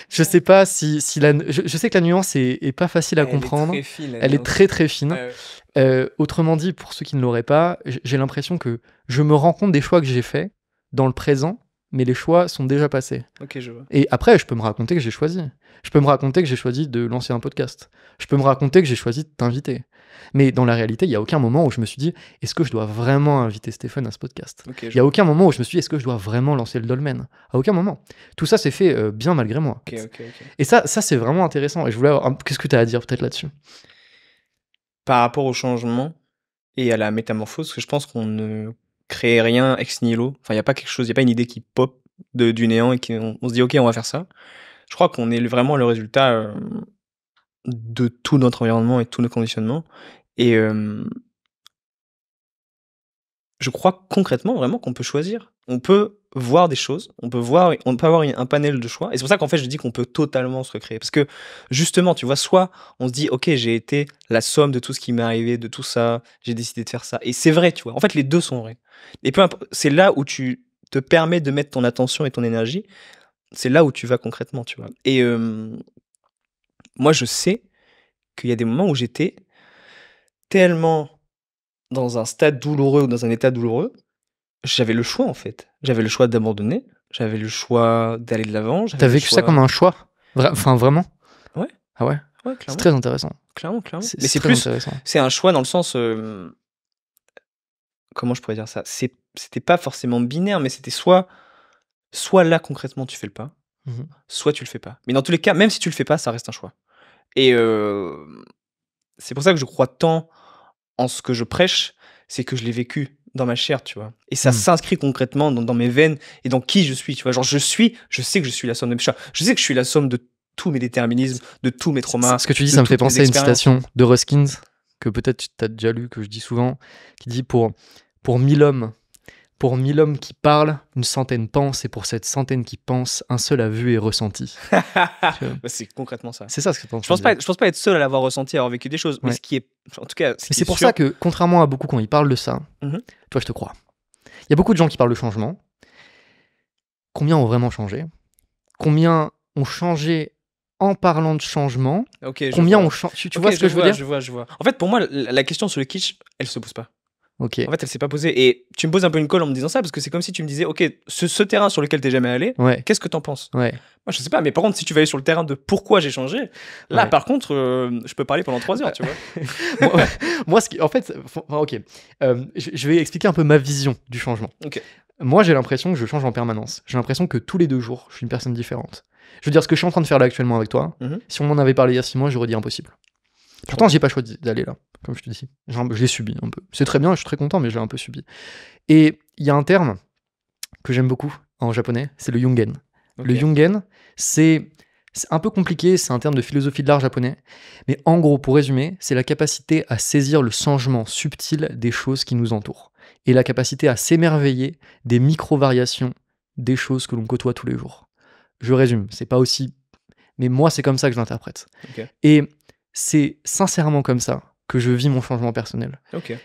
je sais pas si, si la, je, sais que la nuance est, pas facile à comprendre. Elle est très très fine. Euh, autrement dit, pour ceux qui ne l'auraient pas, j'ai l'impression que je me rends compte des choix que j'ai faits dans le présent mais les choix sont déjà passés. Et après, je peux me raconter que j'ai choisi. Je peux me raconter que j'ai choisi de lancer un podcast. Je peux me raconter que j'ai choisi de t'inviter. Mais dans la réalité, il n'y a aucun moment où je me suis dit, est-ce que je dois vraiment inviter Stéphane à ce podcast Il n'y a aucun moment où je me suis dit, est-ce que je dois vraiment lancer le dolmen À aucun moment. Tout ça s'est fait euh, bien malgré moi. et ça, ça c'est vraiment intéressant. Et je voulais Qu'est-ce que tu as à dire peut-être là-dessus Par rapport au changement et à la métamorphose, que je pense qu'on ne créer rien ex nihilo. Enfin, il n'y a pas quelque chose, il n'y a pas une idée qui pop de, du néant et qu'on on se dit, OK, on va faire ça. Je crois qu'on est vraiment le résultat euh, de tout notre environnement et de tout nos conditionnements. Et, euh, je crois concrètement vraiment qu'on peut choisir. On peut voir des choses, on peut voir, on peut avoir un panel de choix. Et c'est pour ça qu'en fait, je dis qu'on peut totalement se recréer. Parce que justement, tu vois, soit on se dit, OK, j'ai été la somme de tout ce qui m'est arrivé, de tout ça, j'ai décidé de faire ça. Et c'est vrai, tu vois. En fait, les deux sont vrais. Et peu c'est là où tu te permets de mettre ton attention et ton énergie. C'est là où tu vas concrètement, tu vois. Et euh, moi, je sais qu'il y a des moments où j'étais tellement dans un stade douloureux ou dans un état douloureux, j'avais le choix en fait. J'avais le choix d'abandonner, j'avais le choix d'aller de l'avant. T'as vécu ça comme un choix Enfin, vraiment Ouais. Ah ouais, ouais C'est très intéressant. Clairement, clairement. Mais c'est plus. C'est un choix dans le sens. Comment je pourrais dire ça C'était pas forcément binaire, mais c'était soit. Soit là, concrètement, tu fais le pas, mmh soit tu le fais pas. Mais dans tous les cas, même si tu le fais pas, ça reste un choix. Et c'est pour ça que je crois tant en ce que je prêche, c'est que je l'ai vécu dans ma chair, tu vois. Et ça hmm. s'inscrit concrètement dans, mes veines et dans qui je suis, tu vois. Genre, je suis, je sais que je suis la somme de Je sais que je suis la somme de tous mes déterminismes, de tous mes traumas. Ce que tu dis, ça me fait penser à une citation de Ruskins, que peut-être tu as déjà lu, que je dis souvent, qui dit pour, pour mille hommes pour mille hommes qui parlent, une centaine pense, et pour cette centaine qui pense, un seul a vu et ressenti. c'est concrètement ça. C'est ça ce que je pense pas. Je pense pas être seul à l'avoir ressenti, à avoir vécu des choses. Mais ce qui est, en tout cas, c'est pour ça que contrairement à beaucoup quand ils parlent de ça, mhm. toi je te crois. Il y a beaucoup de gens qui parlent de changement. Combien ont vraiment changé Combien ont changé en parlant de changement Combien on changé Tu, vois ce que je, veux dire Je vois, je vois. En fait, pour moi, la, question sur le kitsch, elle se pose pas. En fait, elle s'est pas posée. Et tu me poses un peu une colle en me disant ça parce que c'est comme si tu me disais, ok, ce, terrain sur lequel tu n'es jamais allé, qu'est-ce que tu en penses ouais. Moi, je sais pas. Mais par contre, si tu vas aller sur le terrain de pourquoi j'ai changé, là, par contre, euh, je peux parler pendant trois heures, tu vois. moi, ce en fait, ok, euh, je vais expliquer un peu ma vision du changement. Ok. Moi, j'ai l'impression que je change en permanence. J'ai l'impression que tous les deux jours, je suis une personne différente. Je veux dire, ce que je suis en train de faire là actuellement avec toi, mhm. si on m'en avait parlé il y a six mois, j'aurais dit impossible. Pourtant, j'ai pas choisi d'aller là, comme je te dis. Je l'ai subi un peu. C'est très bien, je suis très content, mais je l'ai un peu subi. Et il y a un terme que j'aime beaucoup en japonais, c'est le yungen. Le yungen, c'est un peu compliqué, c'est un terme de philosophie de l'art japonais, mais en gros, pour résumer, c'est la capacité à saisir le changement subtil des choses qui nous entourent et la capacité à s'émerveiller des micro-variations des choses que l'on côtoie tous les jours. Je résume, c'est pas aussi. Mais moi, c'est comme ça que je l'interprète. Et c'est sincèrement comme ça que je vis mon changement personnel.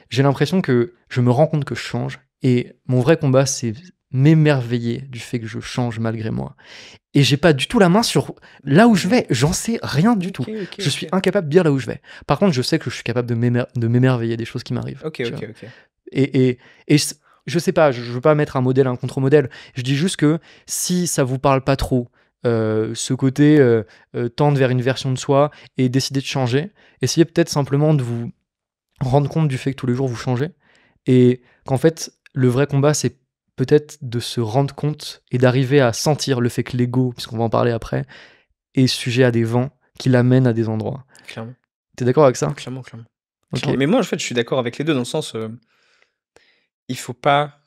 J'ai l'impression que je me rends compte que je change et mon vrai combat, c'est m'émerveiller du fait que je change malgré moi. Et j'ai pas du tout la main sur là où je vais, j'en sais rien du tout. je suis incapable de dire là où je vais. Par contre, je sais que je suis capable de m'émerveiller des choses qui m'arrivent. Et, et, je sais pas, je, veux pas mettre un modèle, un contre-modèle. Je dis juste que si ça vous parle pas trop, euh, ce côté euh, euh, tendre vers une version de soi et décider de changer. Essayez peut-être simplement de vous rendre compte du fait que tous les jours vous changez et qu'en fait le vrai combat c'est peut-être de se rendre compte et d'arriver à sentir le fait que l'ego, puisqu'on va en parler après, est sujet à des vents qui l'amènent à des endroits. Clairement. T'es d'accord avec ça clairement, clairement, Mais moi en fait je suis d'accord avec les deux dans le sens il faut pas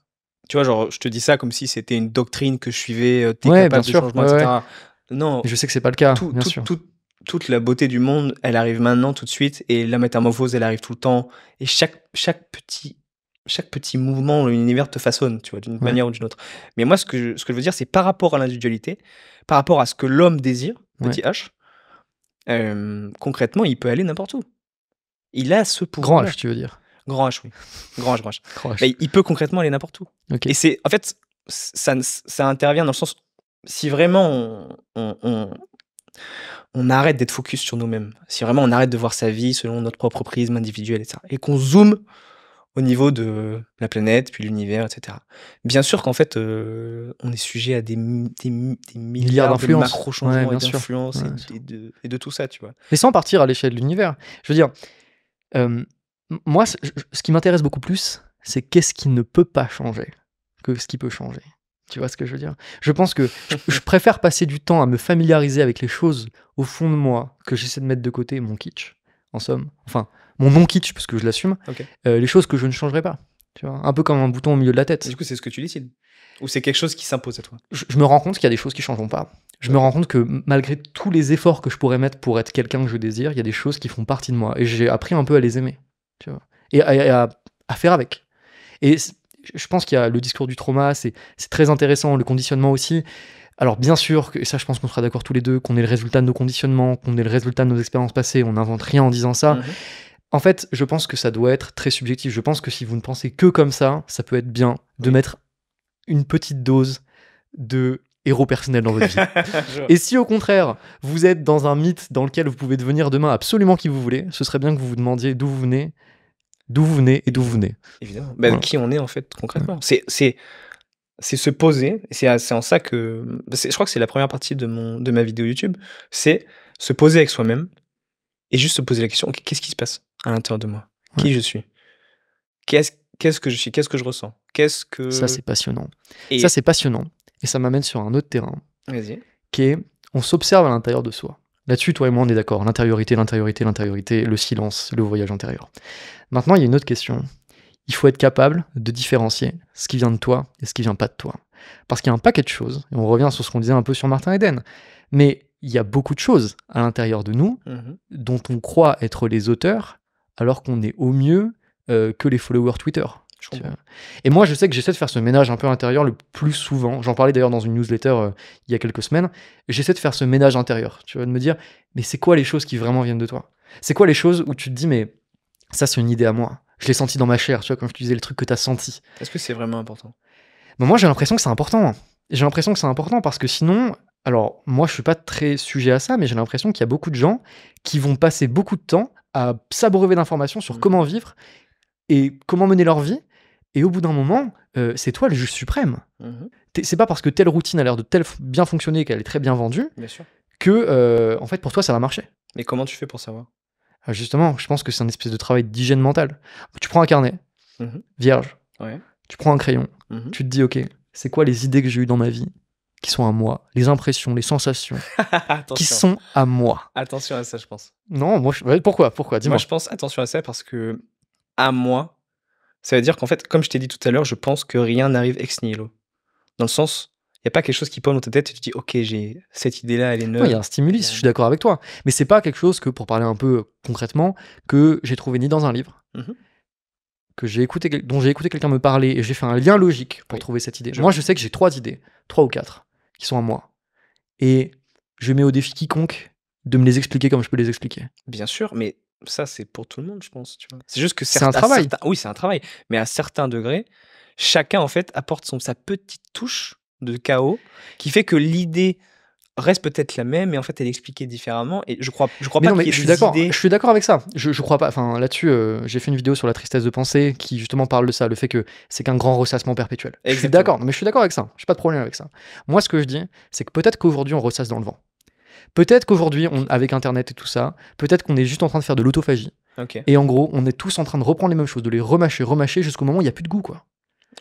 tu vois, genre, je te dis ça comme si c'était une doctrine que je suivais, euh, t'es de sûr, etc. Non. je sais que c'est pas le cas. bien sûr. toute la beauté du monde, elle arrive maintenant, tout de suite, et la métamorphose, elle arrive tout le temps. Et chaque, chaque petit chaque petit mouvement, l'univers te façonne, tu vois, d'une manière ou d'une autre. Mais moi, ce que je, ce que je veux dire, c'est par rapport à l'individualité, par rapport à ce que l'homme désire, petit H, euh, concrètement, il peut aller n'importe où. Il a ce pouvoir. Grand H, tu veux dire Grange, oui. Mais il peut concrètement aller n'importe où. Et c'est, en fait, ça, intervient dans le sens, si vraiment on, arrête d'être focus sur nous-mêmes, si vraiment on arrête de voir sa vie selon notre propre prisme individuel, ça, et qu'on zoome au niveau de la planète, puis l'univers, etc. Bien sûr qu'en fait, euh, on est sujet à des, milliards d'influences, de et d'influences et, de, tout ça, tu vois. Mais sans partir à l'échelle de l'univers. Je veux dire, euh, moi, ce qui m'intéresse beaucoup plus, c'est qu'est-ce qui ne peut pas changer que ce qui peut changer. Tu vois ce que je veux dire Je pense que je, préfère passer du temps à me familiariser avec les choses au fond de moi que j'essaie de mettre de côté, mon kitsch, en somme. Enfin, mon non-kitsch, parce que je l'assume. Euh, les choses que je ne changerai pas. Tu vois un peu comme un bouton au milieu de la tête. du coup, c'est ce que tu décides Ou c'est quelque chose qui s'impose à toi je, me rends compte qu'il y a des choses qui ne changeront pas. Je me rends compte que malgré tous les efforts que je pourrais mettre pour être quelqu'un que je désire, il y a des choses qui font partie de moi. Et j'ai appris un peu à les aimer et, à, faire avec. Et je pense qu'il y a le discours du trauma, c'est très intéressant, le conditionnement aussi. Alors bien sûr, et ça je pense qu'on sera d'accord tous les deux, qu'on est le résultat de nos conditionnements, qu'on est le résultat de nos expériences passées, on n'invente rien en disant ça. Mhm. En fait, je pense que ça doit être très subjectif. Je pense que si vous ne pensez que comme ça, ça peut être bien de mettre une petite dose de héros personnel dans votre vie. et si au contraire, vous êtes dans un mythe dans lequel vous pouvez devenir demain absolument qui vous voulez, ce serait bien que vous vous demandiez d'où vous venez, d'où vous venez et d'où vous venez. Évidemment. Ben, Qui on est en fait concrètement. C'est c'est se poser. C'est en ça que je crois que c'est la première partie de mon de ma vidéo YouTube. C'est se poser avec soi-même et juste se poser la question qu'est-ce qui se passe à l'intérieur de moi Qui je suis Qu'est-ce quest que je suis Qu'est-ce que je ressens Qu'est-ce que ça c'est passionnant. Et... Ça c'est passionnant et ça m'amène sur un autre terrain. Vas-y. Qui est on s'observe à l'intérieur de soi. Là-dessus, toi et moi, on est d'accord. L'intériorité, l'intériorité, l'intériorité, le silence, le voyage intérieur. Maintenant, il y a une autre question. Il faut être capable de différencier ce qui vient de toi et ce qui vient pas de toi. Parce qu'il y a un paquet de choses, et on revient sur ce qu'on disait un peu sur Martin Eden, mais il y a beaucoup de choses à l'intérieur de nous mhm. dont on croit être les auteurs, alors qu'on est au mieux euh, que les followers Twitter. Et moi, je sais que j'essaie de faire ce ménage un peu intérieur le plus souvent. J'en parlais d'ailleurs dans une newsletter euh, il y a quelques semaines. J'essaie de faire ce ménage intérieur, tu vois, de me dire, mais c'est quoi les choses qui vraiment viennent de toi C'est quoi les choses où tu te dis, mais ça, c'est une idée à moi. Je l'ai senti dans ma chair, tu vois, comme je te disais, le truc que tu as senti. Est-ce que c'est vraiment important Moi, j'ai l'impression que c'est important. J'ai l'impression que c'est important parce que sinon, alors, moi, je suis pas très sujet à ça, mais j'ai l'impression qu'il y a beaucoup de gens qui vont passer beaucoup de temps à s'abreuver d'informations sur mmh. comment vivre et comment mener leur vie et au bout d'un moment, c'est toi le juge suprême. Mhm. c'est pas parce que telle routine a l'air de tel bien fonctionner qu'elle est très bien vendue bien que, euh, en fait, pour toi, ça va marcher. Mais comment tu fais pour savoir ah, Justement, je pense que c'est un espèce de travail d'hygiène mentale. Tu prends un carnet, mhm. vierge. Ouais. Tu prends un crayon. Mhm. Tu te dis, ok, c'est quoi les idées que j'ai eues dans ma vie qui sont à moi, les impressions, les sensations qui sont à moi. Attention à ça, je pense. Non, moi, pourquoi Pourquoi Dis-moi. Moi, je pense attention à ça parce que à moi, ça veut dire qu'en fait, comme je t'ai dit tout à l'heure, je pense que rien n'arrive ex nihilo. Dans le sens, il n'y a pas quelque chose qui pomme dans ta tête et tu te dis, ok, j'ai cette idée-là, elle est neuve. Il y a un stimulus, je suis d'accord avec toi. Mais c'est pas quelque chose que, pour parler un peu concrètement, que j'ai trouvé ni dans un livre, mhm. que j'ai écouté, dont j'ai écouté quelqu'un me parler et j'ai fait un lien logique pour trouver cette idée. moi, je sais que j'ai trois idées, trois ou quatre, qui sont à moi. Et je mets au défi quiconque de me les expliquer comme je peux les expliquer. Bien sûr, mais ça, c'est pour tout le monde, je pense. C'est juste que c'est un travail. oui, c'est un travail. Mais à certains degrés, chacun, en fait, apporte son, sa petite touche de chaos qui fait que l'idée reste peut-être la même, mais en fait, elle est expliquée différemment. Et je crois, je crois pas je suis d'accord. Je suis d'accord avec ça. Je, crois pas. Enfin, là-dessus, euh, j'ai fait une vidéo sur la tristesse de pensée qui justement parle de ça, le fait que c'est qu'un grand ressassement perpétuel. Exactement. Je suis d'accord, mais je suis d'accord avec ça. Je n'ai pas de problème avec ça. Moi, ce que je dis, c'est que peut-être qu'aujourd'hui, on ressasse dans le vent. Peut-être qu'aujourd'hui, avec Internet et tout ça, peut-être qu'on est juste en train de faire de l'autophagie. Et en gros, on est tous en train de reprendre les mêmes choses, de les remâcher, remâcher jusqu'au moment où il n'y a plus de goût, quoi.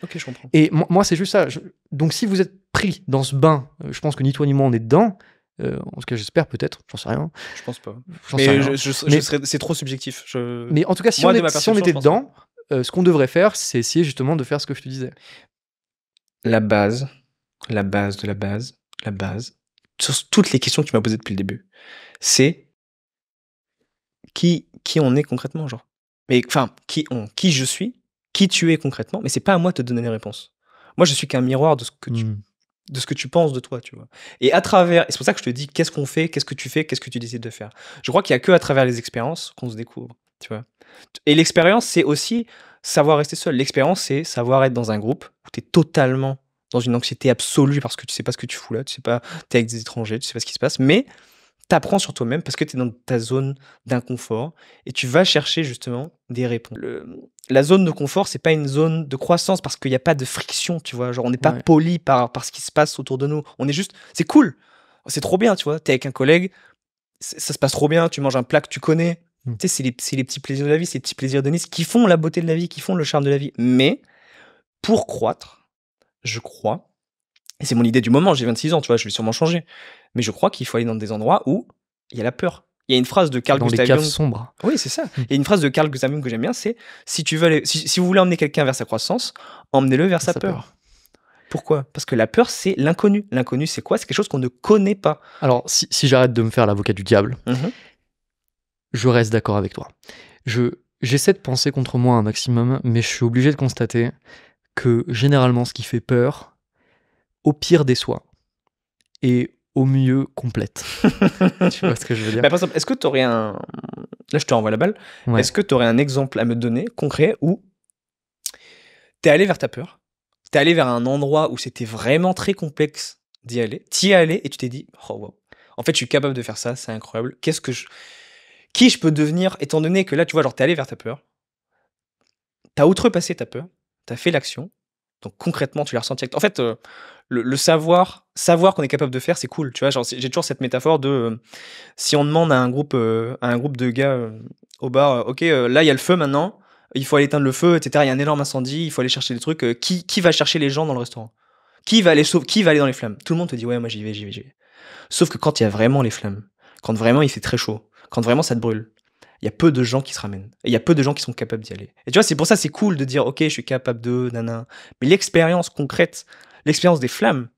Ok, je comprends. Et moi, c'est juste ça. Donc, si vous êtes pris dans ce bain, euh, je pense que ni toi ni moi on est dedans. Euh, en tout cas, j'espère peut-être, j'en sais rien. Je pense pas. Mais, c'est trop subjectif. Mais en tout cas, si, on, était dedans, euh, ce qu'on devrait faire, c'est essayer justement de faire ce que je te disais. La base, la base de la base, la base, sur toutes les questions que tu m'as posées depuis le début. C'est qui, qui on est concrètement, genre. Mais enfin, qui qui je suis, qui tu es concrètement, mais c'est pas à moi de te donner les réponses. Moi, je suis qu'un miroir de ce que tu, hmm. de ce que tu penses de toi, tu vois. Et à travers, c'est pour ça que je te dis, qu'est-ce qu'on fait, qu'est-ce que tu fais, qu'est-ce que tu décides de faire. Je crois qu'il y a que à travers les expériences qu'on se découvre, tu vois. Et l'expérience, c'est aussi savoir rester seul. L'expérience, c'est savoir être dans un groupe où tu es totalement dans une anxiété absolue parce que tu sais pas ce que tu fous là, tu sais pas, t'es avec des étrangers, tu sais pas ce qui se passe, mais t'apprends sur toi-même parce que tu es dans ta zone d'inconfort et tu vas chercher justement des réponses. la zone de confort, c'est pas une zone de croissance parce qu'il n'y a pas de friction, tu vois. Genre, on n'est pas poli par, ce qui se passe autour de nous. On est juste, c'est cool, c'est trop bien, tu vois. T'es avec un collègue, ça se passe trop bien, tu manges un plat que tu connais. Mm. Tu sais, c'est les, petits plaisirs de la vie, c'est les petits plaisirs de Nice qui font la beauté de la vie, qui font le charme de la vie. Mais pour croître, je crois, et c'est mon idée du moment, j'ai 26 ans, tu vois, je vais sûrement changer, mais je crois qu'il faut aller dans des endroits où il y a la peur. Il y a une phrase de Carl dans Gustav Jung. sombres. Oui, c'est ça. Il y a une phrase de Carl Gustav Jung que j'aime bien, c'est si tu veux si, vous voulez emmener quelqu'un vers sa croissance, emmenez-le vers sa, peur. Pourquoi Parce que la peur, c'est l'inconnu. L'inconnu, c'est quoi C'est quelque chose qu'on ne connaît pas. Alors, si, j'arrête de me faire l'avocat du diable, mmh je reste d'accord avec toi. Je j'essaie de penser contre moi un maximum, mais je suis obligé de constater que généralement ce qui fait peur, au pire des déçoit et au mieux complète. tu vois ce que je veux dire bah, Par exemple, est-ce que tu aurais un. Là, je te renvoie la balle. Est-ce que tu aurais un exemple à me donner concret où tu es allé vers ta peur, tu es allé vers un endroit où c'était vraiment très complexe d'y aller, t'y es allé et tu t'es dit, oh wow, en fait, je suis capable de faire ça, c'est incroyable. Qu'est-ce que je. Qui je peux devenir, étant donné que là, tu vois, genre, es allé vers ta peur, tu as outrepassé ta peur, t'as fait l'action, donc concrètement, tu l'as ressenti. En fait, euh, le, savoir, savoir qu'on est capable de faire, c'est cool. Tu vois, j'ai toujours cette métaphore de euh, si on demande à un groupe, euh, un groupe de gars au bar, ok, là il y a le feu maintenant, il faut aller éteindre le feu, etc. Il y a un énorme incendie, il faut aller chercher des trucs. qui, qui va chercher les gens dans le restaurant Qui va aller Qui va aller dans les flammes Tout le monde te dit ouais, moi j'y vais, j'y vais, j'y vais. Sauf que quand il y a vraiment les flammes, quand vraiment il fait très chaud, quand vraiment ça te brûle, il y a peu de gens qui se ramènent. il y a peu de gens qui sont capables d'y aller. Et tu vois, c'est pour ça, c'est cool de dire, ok, je suis capable de, nana. Mais l'expérience concrète, l'expérience des flammes,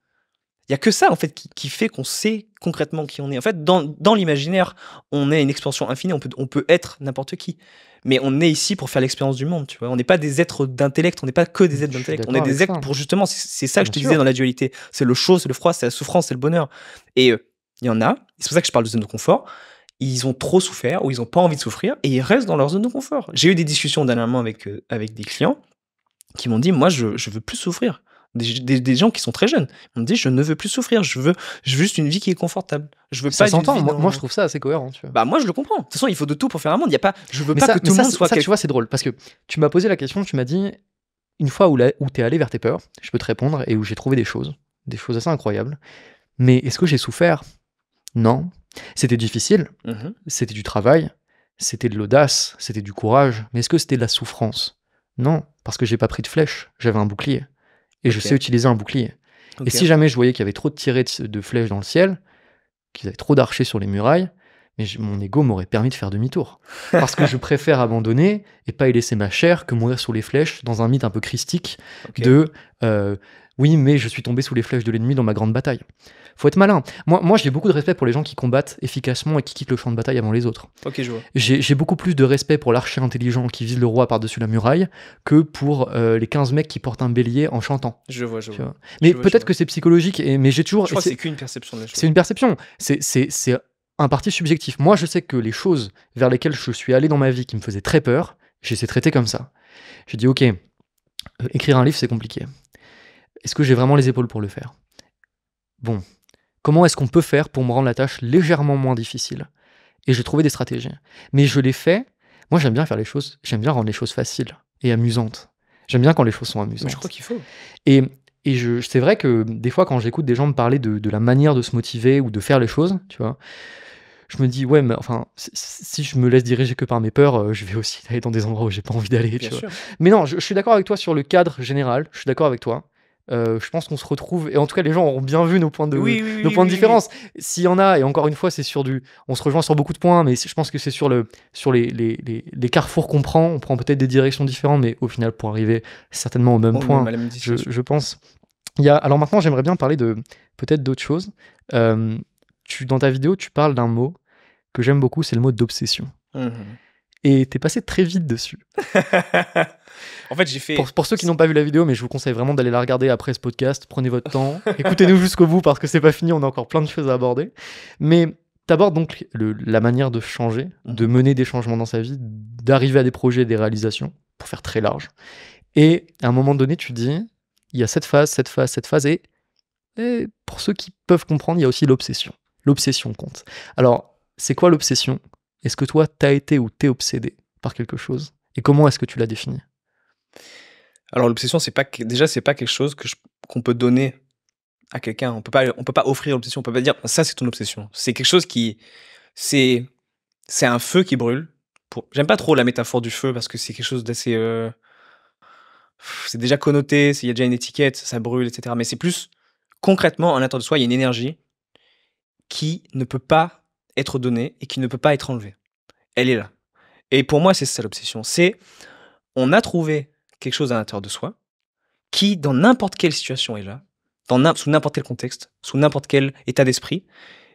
il y a que ça, en fait, qui, fait qu'on sait concrètement qui on est. En fait, dans, l'imaginaire, on est une expansion infinie, on peut, on peut être n'importe qui. Mais on est ici pour faire l'expérience du monde, tu vois. On n'est pas des êtres d'intellect, on n'est pas que des êtres d'intellect, on est des êtres pour justement, c'est ça que je te disais dans la dualité. C'est le chaud, c'est le froid, c'est la souffrance, c'est le bonheur. Et euh, il y en a, c'est pour ça que je parle de zone de confort, ils ont trop souffert ou ils n'ont pas envie de souffrir et ils restent dans leur zone de confort. J'ai eu des discussions dernièrement avec, euh, avec des clients qui m'ont dit Moi, je, ne veux plus souffrir. Des, des, des, gens qui sont très jeunes. m'ont dit je ne veux plus souffrir, je veux, juste une vie qui est confortable. Je veux ça s'entend. Moi, je trouve ça assez cohérent. Bah moi, je le comprends. De toute façon, il faut de tout pour faire un monde. Il y a pas. Je veux pas que tout le monde soit. tu vois, c'est drôle parce que tu m'as posé la question, tu m'as dit une fois où, tu où es allé vers tes peurs, je peux te répondre et où j'ai trouvé des choses, des choses assez incroyables. Mais est-ce que j'ai souffert Non. C'était difficile, mhm. c'était du travail, c'était de l'audace, c'était du courage, mais est-ce que c'était de la souffrance Non, parce que j'ai pas pris de flèche, j'avais un bouclier. Et je sais utiliser un bouclier. Et si jamais je voyais qu'il y avait trop de tirés de flèches dans le ciel, qu'ils avaient trop d'archers sur les murailles, mais mon ego m'aurait permis de faire demi-tour. Parce que je préfère abandonner et pas y laisser ma chair que mourir sous les flèches dans un mythe un peu christique de euh, oui, mais je suis tombé sous les flèches de l'ennemi dans ma grande bataille. Faut être malin. Moi, moi j'ai beaucoup de respect pour les gens qui combattent efficacement et qui quittent le champ de bataille avant les autres. Ok, je vois. J'ai beaucoup plus de respect pour l'archer intelligent qui vise le roi par-dessus la muraille que pour euh, les 15 mecs qui portent un bélier en chantant. Je vois, je vois. Mais peut-être que c'est psychologique, et, mais j'ai toujours. Je crois que c'est qu'une perception de la chose. C'est une perception. C'est un parti subjectif. Moi, je sais que les choses vers lesquelles je suis allé dans ma vie qui me faisaient très peur, j'ai de traiter comme ça. J'ai dit, ok, euh, écrire un livre, c'est compliqué est-ce que j'ai vraiment les épaules pour le faire Bon, comment est-ce qu'on peut faire pour me rendre la tâche légèrement moins difficile Et j'ai trouvé des stratégies. Mais je l'ai fait. Moi, j'aime bien faire les choses, j'aime bien rendre les choses faciles et amusantes. J'aime bien quand les choses sont amusantes. je crois qu'il faut. Et, et je, c'est vrai que des fois, quand j'écoute des gens me parler de, la manière de se motiver ou de faire les choses, tu vois, je me dis, ouais, mais enfin, si je me laisse diriger que par mes peurs, euh, je vais aussi aller dans des endroits où j'ai pas envie d'aller. Mais non, je suis d'accord avec toi sur le cadre général, je suis d'accord avec toi. Euh, je pense qu'on se retrouve. Et en tout cas, les gens ont bien vu nos points de, nos points de différence. S'il y en a, et encore une fois, c'est sur du. On se rejoint sur beaucoup de points, mais je pense que c'est sur, le, sur les, les, les, carrefours qu'on prend. On prend peut-être des directions différentes, mais au final, pour arriver certainement au même oh, point, je, pense. Il y a... Alors maintenant, j'aimerais bien parler de peut-être d'autres choses. Euh, tu, dans ta vidéo, tu parles d'un mot que j'aime beaucoup, c'est le mot d'obsession. Mmh et t'es passé très vite dessus. En fait, j'ai fait. Pour, ceux qui n'ont pas vu la vidéo, mais je vous conseille vraiment d'aller la regarder après ce podcast. Prenez votre temps, écoutez-nous jusqu'au bout parce que c'est pas fini, on a encore plein de choses à aborder. Mais t'abordes donc la manière de changer, mhm. de mener des changements dans sa vie, d'arriver à des projets, des réalisations, pour faire très large. Et à un moment donné, tu dis, il y a cette phase, cette phase, cette phase, et, et pour ceux qui peuvent comprendre, il y a aussi l'obsession. L'obsession compte. Alors, c'est quoi l'obsession Est-ce que toi, t'as été ou t'es obsédé par quelque chose Et comment est-ce que tu l'as défini alors l'obsession, c'est pas déjà c'est pas quelque chose que qu'on peut donner à quelqu'un. On peut pas on peut pas offrir l'obsession. On peut pas dire ça c'est ton obsession. C'est quelque chose qui c'est c'est un feu qui brûle. J'aime pas trop la métaphore du feu parce que c'est quelque chose d'assez euh, c'est déjà connoté. Il y a déjà une étiquette, ça brûle, etc. Mais c'est plus concrètement en l'intérieur de soi, il y a une énergie qui ne peut pas être donnée et qui ne peut pas être enlevée. Elle est là. Et pour moi, c'est ça l'obsession. C'est on a trouvé quelque chose à l'intérieur de soi qui, dans n'importe quelle situation, est là, dans, sous n'importe quel contexte, sous n'importe quel état d'esprit.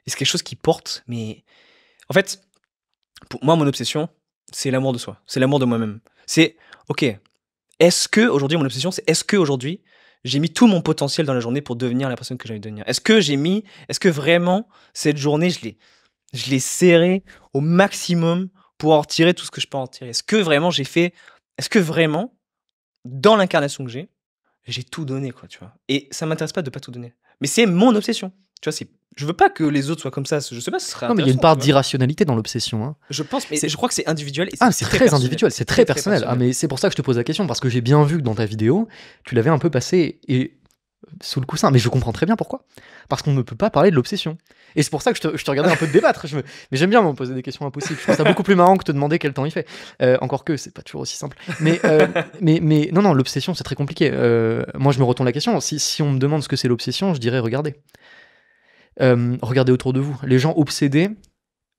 Et c'est quelque chose qui porte, mais en fait, pour moi, mon obsession, c'est l'amour de soi, c'est l'amour de moi-même. C'est, ok, est-ce que aujourd'hui, mon obsession, c'est est-ce que aujourd'hui, j'ai mis tout mon potentiel dans la journée pour devenir la personne que j'ai de devenir Est-ce que j'ai mis, est-ce que vraiment cette journée, je l'ai, je l'ai serré au maximum pour en tirer tout ce que je peux en tirer Est-ce que vraiment j'ai fait, est-ce que vraiment dans l'incarnation que j'ai, j'ai tout donné, quoi, tu vois. Et ça m'intéresse pas de pas tout donner. Mais c'est mon obsession. Tu vois, c'est je veux pas que les autres soient comme ça. Je sais pas, ce serait. Non, mais il y a une part d'irrationalité dans l'obsession. Hein. Je pense, mais je crois que c'est individuel. ah, c'est très, individuel, c'est très, personnel. Ah, mais c'est pour ça que je te pose la question parce que j'ai bien vu que dans ta vidéo, tu l'avais un peu passé et sous le coussin. Mais je comprends très bien pourquoi. Parce qu'on ne peut pas parler de l'obsession. Et c'est pour ça que je te, regardais un peu débattre. Je Mais j'aime bien me poser des questions impossibles. Je trouve ça beaucoup plus marrant que te demander quel temps il fait. Euh, encore que c'est pas toujours aussi simple. Mais, euh, non, non, l'obsession, c'est très compliqué. Euh, moi, je me retourne la question. Si, si on me demande ce que c'est l'obsession, je dirais regardez. regardez autour de vous. Les gens obsédés,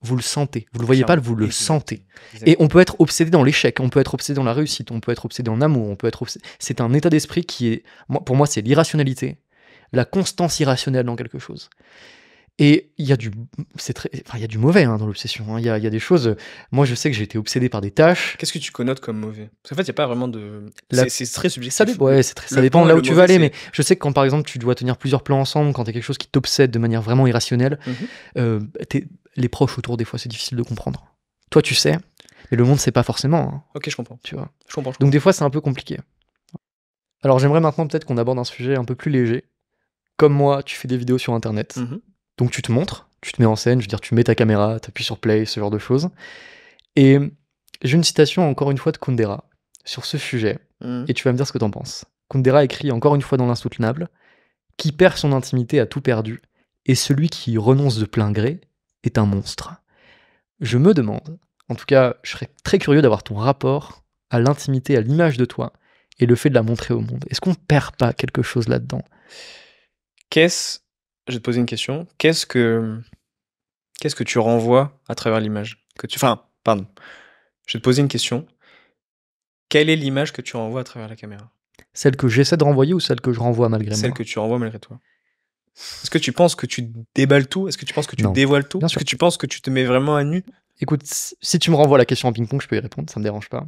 vous le sentez. Vous le voyez pas, vous le sentez. Et on peut être obsédé dans l'échec, on peut être obsédé dans la réussite, on peut être obsédé en amour, on peut être obsédé. C'est un état d'esprit qui est, pour moi, c'est l'irrationalité, la constance irrationnelle dans quelque chose. Et il y a du, c'est très, enfin, il y a du mauvais hein, dans l'obsession. Hein. Il y, a, des choses. Moi, je sais que j'ai été obsédé par des tâches. Qu'est-ce que tu connotes comme mauvais Parce qu'en fait, il n'y a pas vraiment de. C'est très subjectif. Ça, ouais, très... ça dépend là où tu veux vas aller. Mais je sais que quand, par exemple, tu dois tenir plusieurs plans ensemble, quand tu as quelque chose qui t'obsède de manière vraiment irrationnelle, mm-hmm. euh, les proches autour, des fois, c'est difficile de comprendre. Toi, tu sais, mais le monde, c'est pas forcément. Hein. ok, je comprends. Tu vois. Je Donc, des fois, c'est un peu compliqué. Alors, j'aimerais maintenant peut-être qu'on aborde un sujet un peu plus léger. Comme moi, tu fais des vidéos sur Internet. Mm-hmm. Donc, tu te montres, tu te mets en scène, je veux dire, tu mets ta caméra, tu appuies sur play, ce genre de choses. Et j'ai une citation, encore une fois, de Kundera sur ce sujet. Mm. Et tu vas me dire ce que t'en penses. Kundera écrit encore une fois dans L'Insoutenable Qui perd son intimité a tout perdu, et celui qui y renonce de plein gré est un monstre. Je me demande, en tout cas, je serais très curieux d'avoir ton rapport à l'intimité, à l'image de toi et le fait de la montrer au monde. Est-ce qu'on perd pas quelque chose là-dedans Qu'est-ce, je vais te poser une question, qu'est-ce que, qu'est-ce que tu renvoies à travers l'image que tu, Enfin, pardon, je vais te poser une question. Quelle est l'image que tu renvoies à travers la caméra Celle que j'essaie de renvoyer ou celle que je renvoie malgré moi Celle que tu renvoies malgré toi. Est-ce que tu penses que tu déballes tout Est-ce que tu penses que tu dévoiles tout Est-ce que tu penses que tu te mets vraiment à nu Écoute, si tu me renvoies la question en ping-pong, je peux y répondre, ça me dérange pas.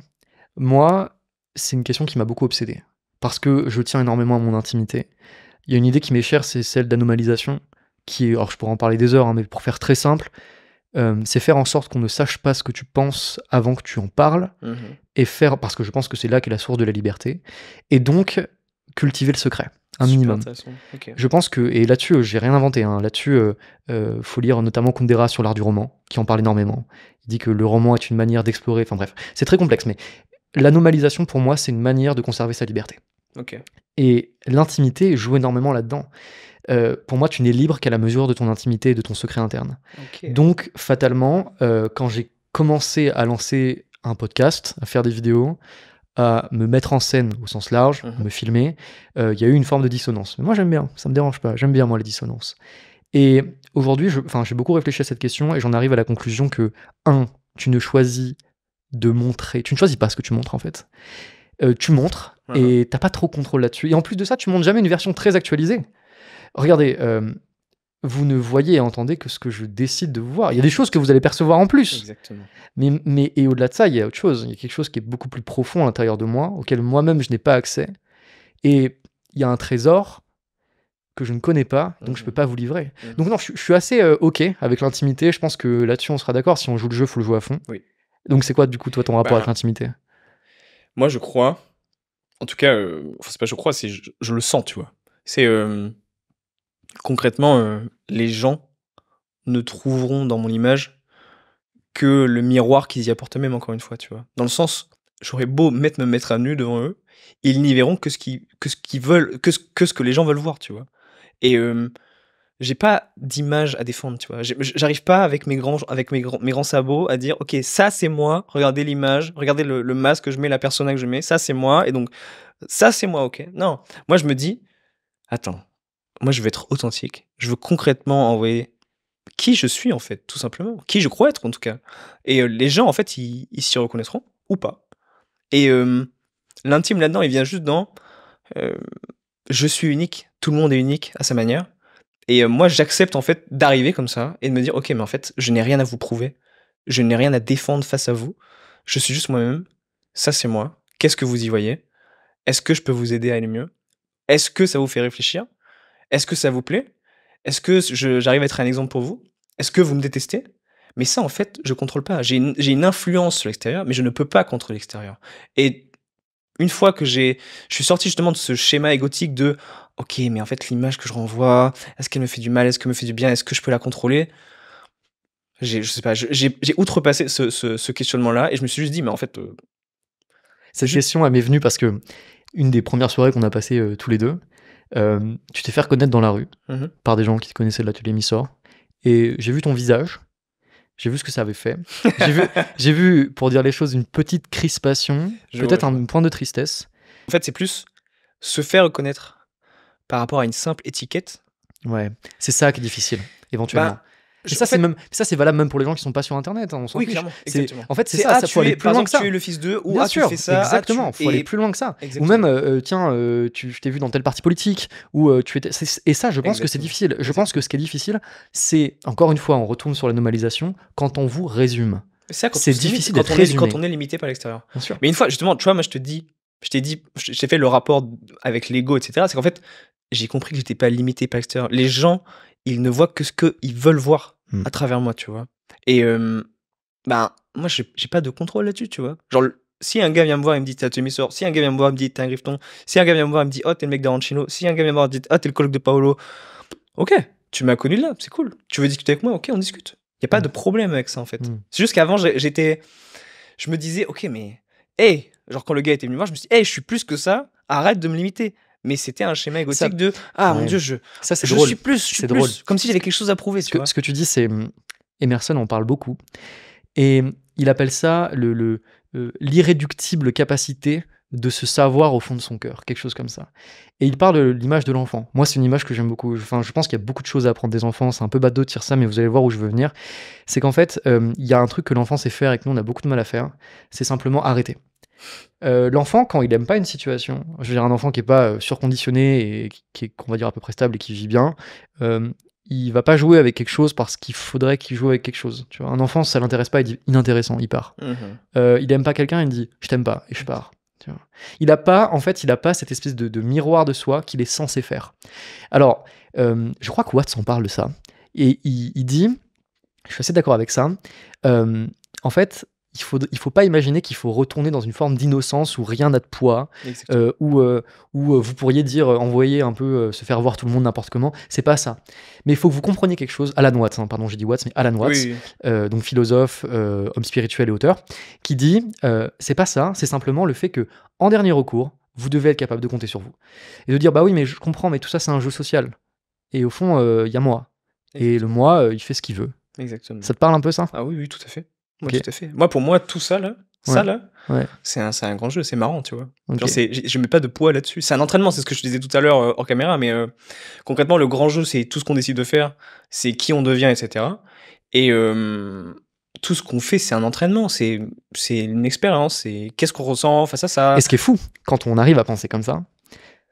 Moi, c'est une question qui m'a beaucoup obsédé. Parce que je tiens énormément à mon intimité. Il y a une idée qui m'est chère, c'est celle d'anomalisation. Qui alors je pourrais en parler des heures, hein, mais pour faire très simple, euh, c'est faire en sorte qu'on ne sache pas ce que tu penses avant que tu en parles, mmh et faire, parce que je pense que c'est là qu'est la source de la liberté, et donc cultiver le secret un minimum. Je pense que, et là-dessus, euh, j'ai rien inventé. Hein. Là-dessus, euh, euh, faut lire notamment Kundera sur l'art du roman, qui en parle énormément. Il dit que le roman est une manière d'explorer. Enfin bref, c'est très complexe, mais l'anomalisation pour moi, c'est une manière de conserver sa liberté. Et l'intimité joue énormément là-dedans. Euh, pour moi, tu n'es libre qu'à la mesure de ton intimité et de ton secret interne. Donc, fatalement, quand j'ai commencé à lancer un podcast, à faire des vidéos, à me mettre en scène au sens large, mhm. me filmer, euh, il y a eu une forme de dissonance. Mais moi j'aime bien, ça me dérange pas, j'aime bien moi les dissonances. Et aujourd'hui, j'ai beaucoup réfléchi à cette question et j'en arrive à la conclusion que, un, tu ne choisis de montrer, tu ne choisis pas ce que tu montres en fait. Euh, tu montres et mhm. t'as pas trop contrôle là-dessus. Et en plus de ça, tu montres jamais une version très actualisée. Regardez, euh, vous ne voyez et entendez que ce que je décide de vous voir. Il y a des choses que vous allez percevoir en plus. Exactement. Mais, mais, et au-delà de ça, il y a autre chose. Il y a quelque chose qui est beaucoup plus profond à l'intérieur de moi, auquel moi-même je n'ai pas accès. Et il y a un trésor que je ne connais pas, donc je ne peux mhm. pas vous livrer. Mhm. Donc non, je, suis assez euh, OK avec l'intimité. Je pense que là-dessus, on sera d'accord. Si on joue le jeu, il faut le jouer à fond. Oui. Donc c'est quoi, du coup, toi, ton rapport à bah, avec l'intimité Moi, je crois, en tout cas, euh, c'est pas je crois, c'est je, le sens, tu vois. C'est... Euh, concrètement, euh, les gens ne trouveront dans mon image que le miroir qu'ils y apportent même, encore une fois, tu vois. Dans le sens, j'aurais beau mettre, me mettre à nu devant eux, ils n'y verront que ce qui que ce qu'ils veulent, que ce, que les gens veulent voir, tu vois. Et j'ai pas d'image à défendre, tu vois. J'arrive pas avec mes grands, avec mes grands, mes grands sabots à dire, ok, ça c'est moi, regardez l'image, regardez le, le, masque que je mets, la persona que je mets, ça c'est moi, et donc ça c'est moi, ok. Non, moi je me dis, attends, moi, je veux être authentique. Je veux concrètement envoyer qui je suis, en fait, tout simplement. Qui je crois être, en tout cas. Et euh, les gens, en fait, ils, s'y reconnaîtront ou pas. Et euh, l'intime, là-dedans, il vient juste dans euh, je suis unique, tout le monde est unique à sa manière. Et moi, j'accepte, en fait, d'arriver comme ça et de me dire ok, mais en fait, je n'ai rien à vous prouver. Je n'ai rien à défendre face à vous. Je suis juste moi-même. Ça, c'est moi. Qu'est-ce que vous y voyez Est-ce que je peux vous aider à aller mieux Est-ce que ça vous fait réfléchir est-ce que ça vous plaît Est-ce que j'arrive à être un exemple pour vous Est-ce que vous me détestez Mais ça, en fait, je contrôle pas. J'ai une, influence sur l'extérieur, mais je ne peux pas contrôler l'extérieur. Et une fois que j'ai, je suis sorti justement de ce schéma égotique de, ok, mais en fait, l'image que je renvoie, est-ce qu'elle me fait du mal, est-ce qu'elle me fait du bien, est-ce que je peux la contrôler je sais pas, j'ai outrepassé ce, questionnement-là et je me suis juste dit, mais en fait. Euh, Cette question, elle m'est venue parce que une des premières soirées qu'on a passées euh, tous les deux, euh, tu t'es fait reconnaître dans la rue mhm. par des gens qui te connaissaient de l'atelier Missor. Et j'ai vu ton visage. J'ai vu ce que ça avait fait. j'ai vu, pour dire les choses, une petite crispation, peut-être un point de tristesse. En fait, c'est plus se faire reconnaître par rapport à une simple étiquette. Ouais, c'est ça qui est difficile, éventuellement. Bah, ça, c'est même, ça, c'est valable même pour les gens qui sont pas sur Internet. Hein, on oui, clairement. En fait, c'est ça. Il faut aller plus loin que ça. Tu es le fils d'eux ou Bien ça. Exactement. il Faut aller plus loin que ça. Ou même, euh, euh, tiens, euh, tu, je t'ai vu dans tel parti politique. Ou tu étais. Et ça, je pense que c'est difficile. Je pense que ce qui est difficile, c'est encore une fois, on retourne sur la normalisation quand on vous résume. C'est difficile d'être résumé quand on est limité par l'extérieur. Mais une fois, justement, tu vois, moi, je te dis, je t'ai dit, j'ai fait le rapport avec l'ego, etc. C'est qu'en fait, j'ai compris que j'étais pas limité par l'extérieur. Les gens, ils ne voient que ce qu'ils veulent voir. Hmm. à travers moi, tu vois. Et euh, moi, j'ai pas de contrôle là-dessus, tu vois. Genre, si un gars vient me voir, et me dit t'as tué mes sorts », Si un gars vient me voir, et me dit t'es un griffon. Si un gars vient me voir, et me dit oh t'es le mec d'Arancino. Si un gars vient me voir, et me dit oh t'es le collègue de Paolo. Ok, tu m'as connu là, c'est cool. Tu veux discuter avec moi, ok, on discute. Il y a pas hmm. de problème avec ça en fait. Hmm. C'est juste qu'avant j'étais, je me disais ok mais hey, genre quand le gars était venu me voir, je me suis dit hey je suis plus que ça, arrête de me limiter mais c'était un schéma égotique de ah mon dieu je ça c'est suis plus je drôle. comme si j'avais quelque chose à prouver. Ce que, ce que tu dis c'est hum, Emerson en parle beaucoup et hum, il appelle ça le euh, l'irréductible capacité de se savoir au fond de son cœur, quelque chose comme ça. Et il parle de l'image de l'enfant. Moi, c'est une image que j'aime beaucoup. Enfin, je pense qu'il y a beaucoup de choses à apprendre des enfants. C'est un peu bateau de dire ça, mais vous allez voir où je veux venir. C'est qu'en fait, hum, il y a un truc que l'enfant sait faire et que nous, on a beaucoup de mal à faire. C'est simplement arrêter. Euh, l'enfant, quand il n'aime pas une situation, je veux dire, un enfant qui n'est pas euh, surconditionné et qui est, qu'on va dire, à peu près stable et qui vit bien, euh, il va pas jouer avec quelque chose parce qu'il faudrait qu'il joue avec quelque chose. Tu un enfant, ça l'intéresse pas, il dit inintéressant, il part. Mhm. il n'aime pas quelqu'un, il dit je t'aime pas et je pars. Il a pas, en fait, il a pas cette espèce de, miroir de soi qu'il est censé faire. Alors, je crois que Watts en parle de ça et il, dit, je suis assez d'accord avec ça. en fait, il ne faut, il faut pas imaginer qu'il faut retourner dans une forme d'innocence où rien n'a de poids, euh, où, euh, euh, vous pourriez dire euh, envoyer un peu, se faire voir tout le monde n'importe comment. C'est pas ça. Mais il faut que vous compreniez quelque chose. Alan Watts, hein, pardon, j'ai dit Watts, mais Alan Watts, donc philosophe, homme spirituel et auteur, qui dit c'est pas ça, c'est simplement le fait que, en dernier recours, vous devez être capable de compter sur vous. Et de dire bah oui, mais je comprends, mais tout ça c'est un jeu social. Et au fond, il y a moi. Et le moi, il fait ce qu'il veut. Ça te parle un peu ça Ah oui, oui, tout à fait moi, fait. Moi, pour moi, tout ça, là, ça là, c'est un, un, grand jeu, c'est marrant, tu vois. je mets pas de poids là-dessus. C'est un entraînement, c'est ce que je disais tout à l'heure en euh, caméra, mais euh, concrètement, le grand jeu, c'est tout ce qu'on décide de faire, c'est qui on devient, etc. Et tout ce qu'on fait, c'est un entraînement, c'est une expérience, c'est qu'est-ce qu'on ressent face à ça. Et ce qui est fou, quand on arrive à penser comme ça,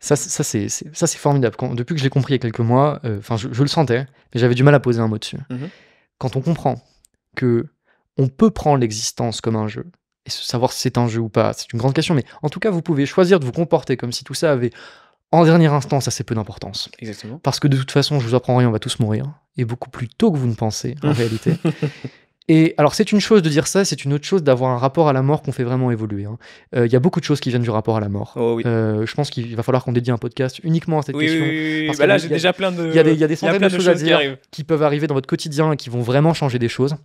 ça, ça c'est formidable. depuis que je l'ai compris il y a quelques mois, euh, enfin, je, le sentais, mais j'avais du mal à poser un mot dessus. Mmh quand on comprend que on peut prendre l'existence comme un jeu. Et savoir si c'est un jeu ou pas, c'est une grande question, mais en tout cas, vous pouvez choisir de vous comporter comme si tout ça avait, en dernière instance, assez peu d'importance. Exactement. Parce que de toute façon, je vous apprends rien, on va tous mourir, et beaucoup plus tôt que vous ne pensez, en réalité. Et alors, c'est une chose de dire ça, c'est une autre chose d'avoir un rapport à la mort qu'on fait vraiment évoluer. Hein. Euh, il y a beaucoup de choses qui viennent du rapport à la mort. Oh euh, je pense qu'il va falloir qu'on dédie un podcast uniquement à cette question. déjà plein Il y, a des centaines de, choses, à dire qui, qui, peuvent arriver dans votre quotidien et qui vont vraiment changer des choses.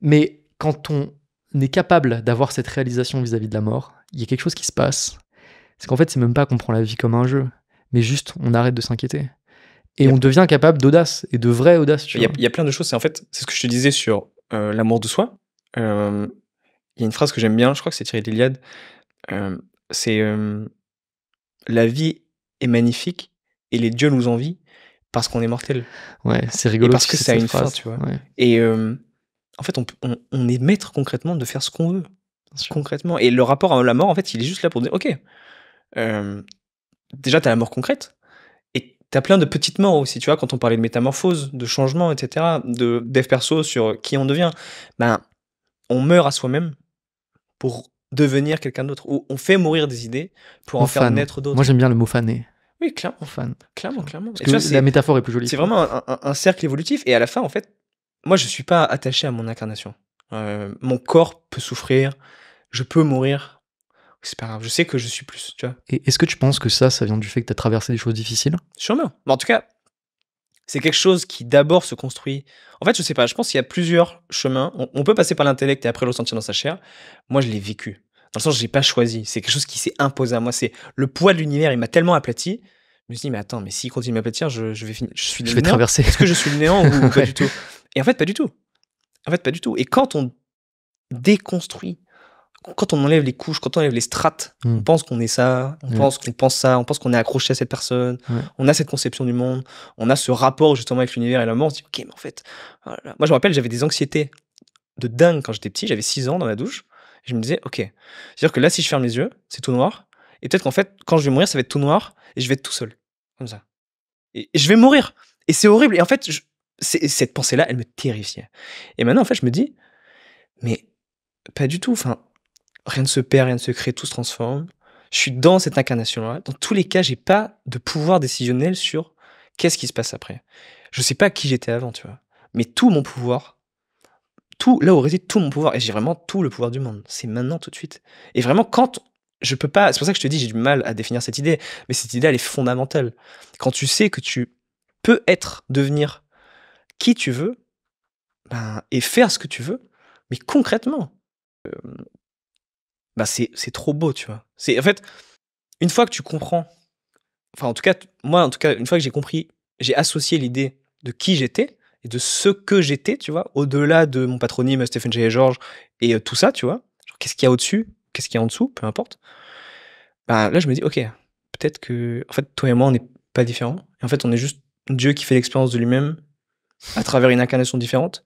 Mais quand on est capable d'avoir cette réalisation vis-à-vis de la mort, il y a quelque chose qui se passe. C'est qu'en fait, c'est même pas qu'on prend la vie comme un jeu, mais juste on arrête de s'inquiéter. Et on devient capable d'audace et de vraie audace. Il y, a plein de choses. C'est en fait, c'est ce que je te disais sur euh, l'amour de soi. Euh, il y a une phrase que j'aime bien, je crois que c'est tiré de l'Iliade. Euh, c'est La vie est magnifique et les dieux nous envient parce qu'on est mortel. Ouais, c'est rigolo. parce que, c'est ça une phrase. tu vois. Et en fait, on, est maître concrètement de faire ce qu'on veut. Concrètement. Et le rapport à la mort, en fait, il est juste là pour dire, ok, euh, déjà, t'as la mort concrète, et t'as plein de petites morts aussi, tu vois, quand on parlait de métamorphose, de changement, etc., de dev perso sur qui on devient, ben, on meurt à soi-même pour devenir quelqu'un d'autre, ou on fait mourir des idées pour en faire naître d'autres. Moi, j'aime bien le mot fané. Oui, clairement. Clairement, clairement. Parce que la métaphore est plus jolie. C'est vraiment un, cercle évolutif, et à la fin, en fait, moi, je suis pas attaché à mon incarnation. Euh, mon corps peut souffrir, je peux mourir. C'est pas grave, je sais que je suis plus, tu vois. Et est-ce que tu penses que ça, ça vient du fait que tu as traversé des choses difficiles Sûrement. Mais en tout cas, c'est quelque chose qui d'abord se construit. En fait, je sais pas, je pense qu'il y a plusieurs chemins. On, peut passer par l'intellect et après le sentir dans sa chair. Moi, je l'ai vécu. Dans le sens, je n'ai pas choisi. C'est quelque chose qui s'est imposé à moi. C'est le poids de l'univers, il m'a tellement aplati je me suis dit, mais attends, mais s'il continue à m'aplatir, je, vais finir. Je suis vais traverser. Est-ce que je suis le néant ou pas du tout Et en fait, pas du tout. En fait, pas du tout. Et quand on déconstruit, quand on enlève les couches, quand on enlève les strates, on mm. pense qu'on est ça, on pense qu'on pense ça, on pense qu'on est accroché à cette personne, on a cette conception du monde, on a ce rapport justement avec l'univers et la mort. On se dit, ok, mais en fait, oh moi je me rappelle, j'avais des anxiétés de dingue quand j'étais petit, j'avais 6 ans dans la douche. Je me disais, ok, c'est-à-dire que là, si je ferme les yeux, c'est tout noir. Et peut-être qu'en fait, quand je vais mourir, ça va être tout noir et je vais être tout seul comme ça. Et je vais mourir. Et c'est horrible. Et en fait, je, cette pensée-là, elle me terrifiait. Et maintenant, en fait, je me dis, mais pas du tout. Enfin, rien ne se perd, rien ne se crée, tout se transforme. Je suis dans cette incarnation-là. Dans tous les cas, j'ai pas de pouvoir décisionnel sur qu'est-ce qui se passe après. Je sais pas qui j'étais avant, tu vois. Mais tout mon pouvoir, tout là où réside tout mon pouvoir, et j'ai vraiment tout le pouvoir du monde. C'est maintenant, tout de suite. Et vraiment, quand je peux pas. C'est pour ça que je te dis, j'ai du mal à définir cette idée, mais cette idée, elle est fondamentale. Quand tu sais que tu peux être, devenir qui tu veux, ben, et faire ce que tu veux, mais concrètement, euh, ben, c'est, trop beau, tu vois. C'est, en fait, une fois que tu comprends, enfin, en tout cas, moi, en tout cas, une fois que j'ai compris, j'ai associé l'idée de qui j'étais et de ce que j'étais, tu vois, au-delà de mon patronyme Stephen Jay George et euh, tout ça, tu vois. Qu'est-ce qu'il y a au-dessus qu'est-ce qu'il y a en dessous, peu importe. Bah, là, je me dis, ok, peut-être que, en fait, toi et moi, on n'est pas différents. Et en fait, on est juste Dieu qui fait l'expérience de lui-même à travers une incarnation différente.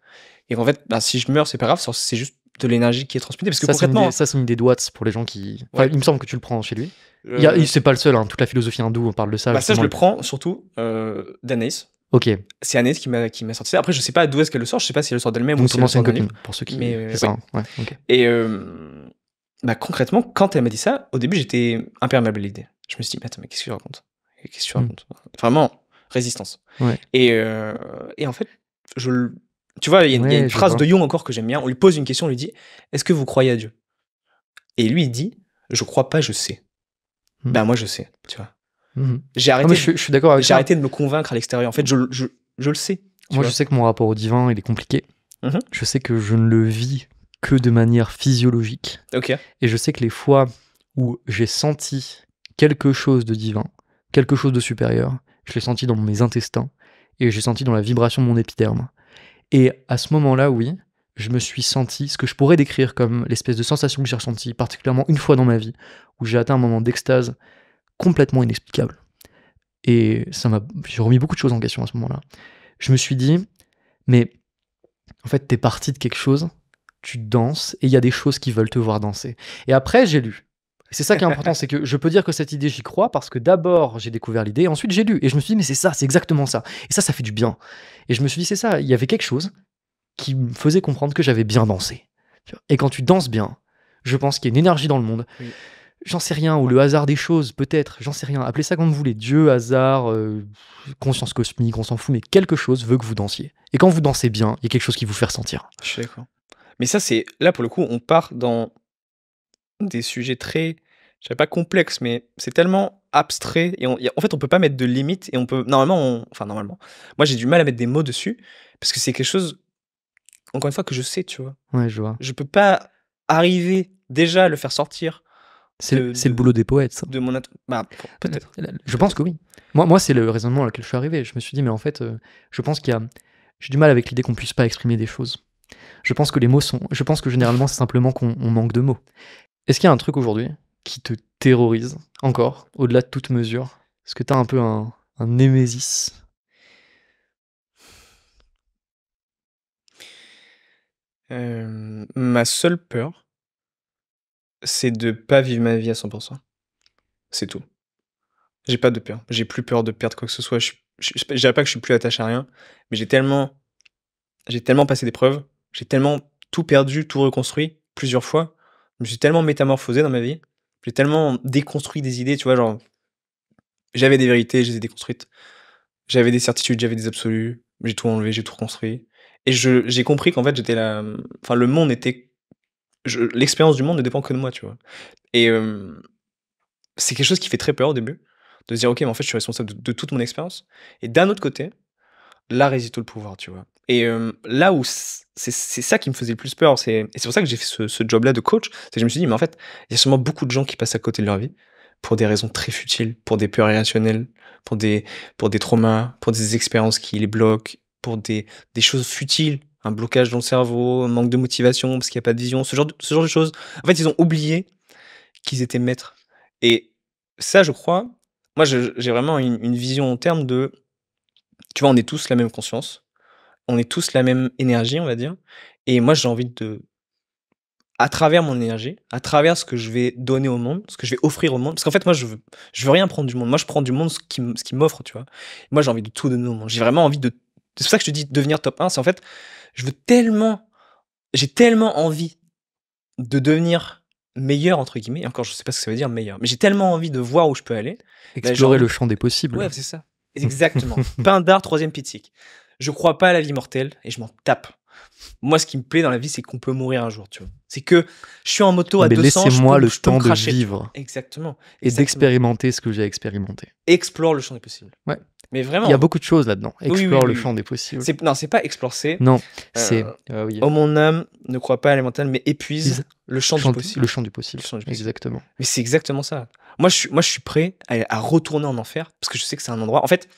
Et en fait, bah, si je meurs, c'est pas grave, c'est juste de l'énergie qui est transmise. Parce que ça, C'est une, des doigts pour les gens qui. Enfin, Il me semble que tu le prends chez lui. Il euh, C'est pas le seul, hein, toute la philosophie hindoue, on parle de ça. Bah, ça, je le prends surtout euh, d'Anaïs. Ok. C'est Anaïs qui m'a sorti ça. Après, je sais pas d'où est-ce qu'elle le sort, je sais pas si elle le sort d'elle-même ou pour ceux qui. Mais, euh, ouais. ouais, Et, euh, bah, concrètement, quand elle m'a dit ça, au début, j'étais imperméable à l'idée. Je me suis dit, mais attends, mais qu'est-ce que tu racontes Qu'est-ce que mm. Vraiment, résistance. Euh, et, en fait, je Tu vois, il y a, une phrase de Jung encore que j'aime bien. On lui pose une question, on lui dit Est-ce que vous croyez à Dieu Et lui, il dit Je crois pas, je sais. Mm. Ben, moi, je sais, tu vois. Mm. J'ai arrêté, je, d'accord j'ai arrêté de me convaincre à l'extérieur. En fait, je, le sais. Moi, je sais que mon rapport au divin, il est compliqué. Mm-hmm. Je sais que je ne le vis que de manière physiologique. Et je sais que les fois où j'ai senti quelque chose de divin, quelque chose de supérieur, je l'ai senti dans mes intestins et j'ai senti dans la vibration de mon épiderme. Et à ce moment-là, oui, je me suis senti ce que je pourrais décrire comme l'espèce de sensation que j'ai ressentie, particulièrement une fois dans ma vie, où j'ai atteint un moment d'extase complètement inexplicable. Et ça m'a. J'ai remis beaucoup de choses en question à ce moment-là. Je me suis dit, mais en fait, t'es parti de quelque chose tu danses et il y a des choses qui veulent te voir danser. Et après, j'ai lu. C'est ça qui est important, c'est que je peux dire que cette idée, j'y crois parce que d'abord, j'ai découvert l'idée, ensuite, j'ai lu. Et je me suis dit, mais c'est ça, c'est exactement ça. Et ça, ça fait du bien. Et je me suis dit, c'est ça, il y avait quelque chose qui me faisait comprendre que j'avais bien dansé. Et quand tu danses bien, je pense qu'il y a une énergie dans le monde. J'en sais rien, ou le hasard des choses, peut-être, j'en sais rien. Appelez ça comme vous voulez, Dieu, hasard, euh, conscience cosmique, on s'en fout, mais quelque chose veut que vous dansiez. Et quand vous dansez bien, il y a quelque chose qui vous fait ressentir. Je sais quoi. Mais ça, c'est là pour le coup, on part dans des sujets très, je sais pas complexes mais c'est tellement abstrait et en fait, on peut pas mettre de limites et on peut normalement, enfin normalement, moi j'ai du mal à mettre des mots dessus parce que c'est quelque chose encore une fois que je sais, tu vois. Ouais, je vois. Je peux pas arriver déjà à le faire sortir. C'est le, boulot des poètes, ça. De mon bah, peut-être. Je pense que oui. Moi, moi c'est le raisonnement auquel je suis arrivé. Je me suis dit, mais en fait, euh, je pense qu'il y a. J'ai du mal avec l'idée qu'on puisse pas exprimer des choses. Je pense que les mots sont. Je pense que généralement, c'est simplement qu'on manque de mots. Est-ce qu'il y a un truc aujourd'hui qui te terrorise encore, au-delà de toute mesure Est-ce que t'as un peu un, un némésis euh, Ma seule peur, c'est de pas vivre ma vie à 100%. C'est tout. J'ai pas de peur. J'ai plus peur de perdre quoi que ce soit. Je, dirais pas que je suis plus attaché à rien, mais j'ai tellement, j'ai tellement passé des preuves j'ai tellement tout perdu, tout reconstruit plusieurs fois. Je me suis tellement métamorphosé dans ma vie. J'ai tellement déconstruit des idées, tu vois, genre j'avais des vérités, je les ai déconstruites. J'avais des certitudes, j'avais des absolus. J'ai tout enlevé, j'ai tout reconstruit. Et j'ai compris qu'en fait, j'étais là. Enfin, le monde était. L'expérience du monde ne dépend que de moi, tu vois. Et euh, c'est quelque chose qui fait très peur au début, de se dire, OK, mais en fait, je suis responsable de toute mon expérience. Et d'un autre côté, là réside tout le pouvoir, tu vois. Et euh, là où c'est ça qui me faisait le plus peur, c'est et c'est pour ça que j'ai fait ce, job-là de coach, c'est que je me suis dit, mais en fait, il y a sûrement beaucoup de gens qui passent à côté de leur vie pour des raisons très futiles, pour des peurs irrationnelles, pour des, pour des traumas, pour des expériences qui les bloquent, pour des, des choses futiles, un blocage dans le cerveau, un manque de motivation parce qu'il n'y a pas de vision, ce genre de, ce genre de choses. En fait, ils ont oublié qu'ils étaient maîtres. Et ça, je crois, moi, j'ai vraiment une vision en termes de tu vois, on est tous la même conscience, on est tous la même énergie, on va dire. Et moi, j'ai envie de, à travers mon énergie, à travers ce que je vais donner au monde, ce que je vais offrir au monde. Parce qu'en fait, moi, je veux, je veux rien prendre du monde. Moi, je prends du monde ce qui, ce qui m'offre, tu vois. Moi, j'ai envie de tout donner au monde. J'ai vraiment envie de. C'est pour ça que je te dis devenir top 1. C'est en fait, je veux tellement. J'ai tellement envie de devenir meilleur, entre guillemets. encore, je sais pas ce que ça veut dire meilleur. Mais j'ai tellement envie de voir où je peux aller. Ben, Explorer le champ des possibles. Ouais, c'est ça. Exactement. Pain d'art, troisième pitique. Je crois pas à la vie mortelle et je m'en tape. Moi, ce qui me plaît dans la vie, c'est qu'on peut mourir un jour, tu vois. C'est que je suis en moto à Mais 200. Laissez-moi le temps de vivre. Exactement. Et d'expérimenter ce que j'ai expérimenté. Explore le champ des possibles. Ouais vraiment. Il y a beaucoup de choses là-dedans. Explore le champ des possibles. Non, c'est pas explorer Non, euh, c'est. Euh, oh mon âme, ne crois pas à mental, mais épuise le champ, du possible. Le champ du possible. Exactement. Mais c'est exactement ça. Moi je, suis, je suis prêt à, retourner en enfer parce que je sais que c'est un endroit. En fait,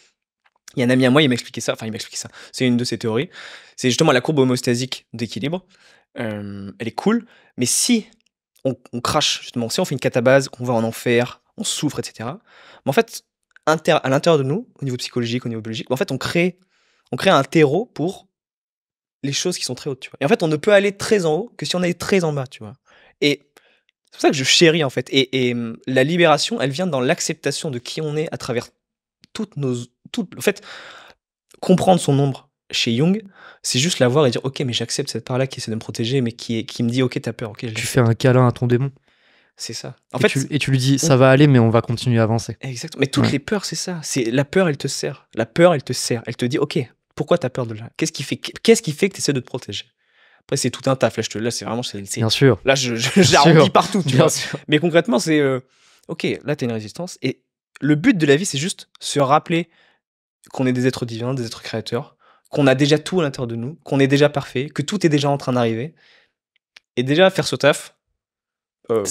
il y a un ami à moi, il m'a expliqué ça. Enfin, il m'a expliqué ça. C'est une de ses théories. C'est justement la courbe homostasique d'équilibre. Euh, elle est cool. Mais si on, on crache, justement, si on fait une catabase, on va en enfer, on souffre, etc. Mais en fait, à l'intérieur de nous, au niveau psychologique, au niveau biologique, en fait, on crée, on crée un terreau pour les choses qui sont très hautes, Et en fait, on ne peut aller très en haut que si on est très en bas, tu vois. Et c'est pour ça que je chéris, en fait. Et, la libération, elle vient dans l'acceptation de qui on est à travers toutes nos... Toutes, en fait, comprendre son ombre chez Jung, c'est juste la voir et dire, OK, mais j'accepte cette part-là qui essaie de me protéger, mais qui, qui me dit, OK, t'as peur, OK. Tu fais un câlin à ton démon. C'est ça. et, tu, et lui dis, ça va aller, mais on va continuer à avancer. Exactement. Mais toutes les peurs, c'est ça. C'est la peur, elle te sert. La peur, elle te sert. Elle te dit, ok, pourquoi t'as peur de là Qu'est-ce qui fait, qu'est-ce qui fait que t'essaies de te protéger Après, c'est tout un taf. Là, te, c'est vraiment, c'est, bien sûr. Là, je, j'arrondis partout. bien sûr. Mais concrètement, c'est, euh, ok, là, t'as une résistance. Et le but de la vie, c'est juste se rappeler qu'on est des êtres divins, des êtres créateurs, qu'on a déjà tout à l'intérieur de nous, qu'on est déjà parfait, que tout est déjà en train d'arriver. Et déjà faire ce taf, euh,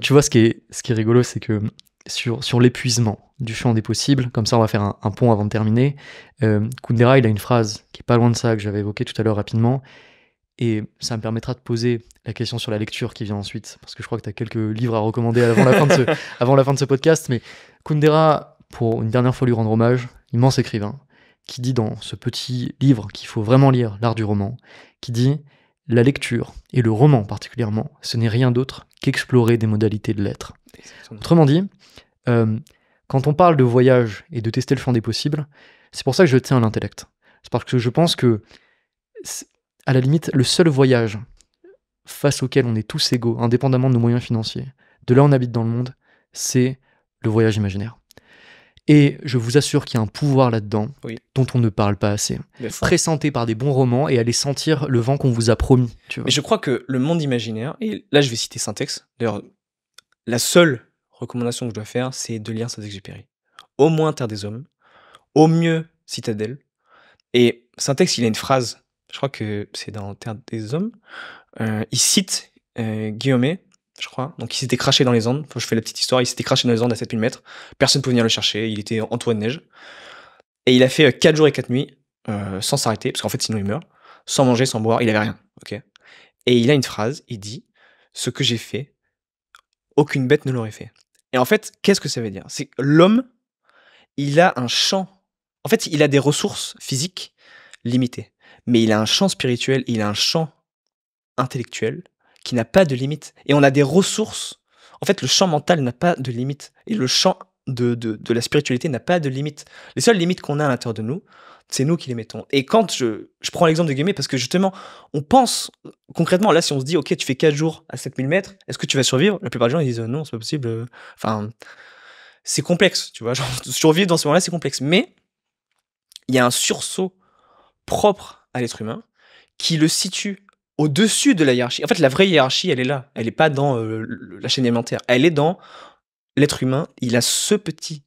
tu, vois, ce qui est, ce qui est rigolo, c'est que sur, sur l'épuisement du champ des possibles, comme ça on va faire un, pont avant de terminer, euh, Kundera, il a une phrase qui est pas loin de ça, que j'avais évoquée tout à l'heure rapidement, et ça me permettra de poser la question sur la lecture qui vient ensuite, parce que je crois que tu as quelques livres à recommander avant la, fin avant la fin de ce podcast, mais Kundera, pour une dernière fois lui rendre hommage, immense écrivain, qui dit dans ce petit livre qu'il faut vraiment lire, L'art du roman, qui dit la lecture, et le roman particulièrement, ce n'est rien d'autre qu'explorer des modalités de l'être. Autrement dit, euh, quand on parle de voyage et de tester le fond des possibles, c'est pour ça que je tiens à l'intellect. C'est parce que je pense que, à la limite, le seul voyage face auquel on est tous égaux, indépendamment de nos moyens financiers, de là où on habite dans le monde, c'est le voyage imaginaire. Et je vous assure qu'il y a un pouvoir là-dedans dont on ne parle pas assez. Présentez par des bons romans et aller sentir le vent qu'on vous a promis. Tu vois. Mais je crois que le monde imaginaire, et là je vais citer Syntex, d'ailleurs, la seule recommandation que je dois faire, c'est de lire Saint-Exupéry. Au moins Terre des Hommes, au mieux Citadelle. Et Syntex, il a une phrase, je crois que c'est dans Terre des Hommes, euh, il cite euh, Guillaume je crois. Donc il s'était craché dans les Andes. je fais la petite histoire. Il s'était craché dans les Andes à 7000 mètres. Personne ne pouvait venir le chercher. Il était entouré de neige. Et il a fait 4 euh, jours et 4 nuits euh, sans s'arrêter, parce qu'en fait, sinon il meurt. Sans manger, sans boire. Il avait rien. ok Et il a une phrase. Il dit Ce que j'ai fait, aucune bête ne l'aurait fait. Et en fait, qu'est-ce que ça veut dire C'est que l'homme, il a un champ. En fait, il a des ressources physiques limitées. Mais il a un champ spirituel, il a un champ intellectuel qui n'a pas de limite. Et on a des ressources. En fait, le champ mental n'a pas de limite. Et le champ de, la spiritualité n'a pas de limite. Les seules limites qu'on a à l'intérieur de nous, c'est nous qui les mettons. Et quand je, prends l'exemple de guillemets parce que justement, on pense concrètement, là, si on se dit, OK, tu fais 4 jours à 7000 mètres, est-ce que tu vas survivre La plupart des gens, ils disent, euh, non, c'est pas possible. Euh, enfin, c'est complexe, tu vois. survivre dans ce moment-là, c'est complexe. Mais il y a un sursaut propre à l'être humain qui le situe au-dessus de la hiérarchie. En fait, la vraie hiérarchie, elle est là. Elle n'est pas dans euh, la chaîne alimentaire. Elle est dans l'être humain. Il a ce petit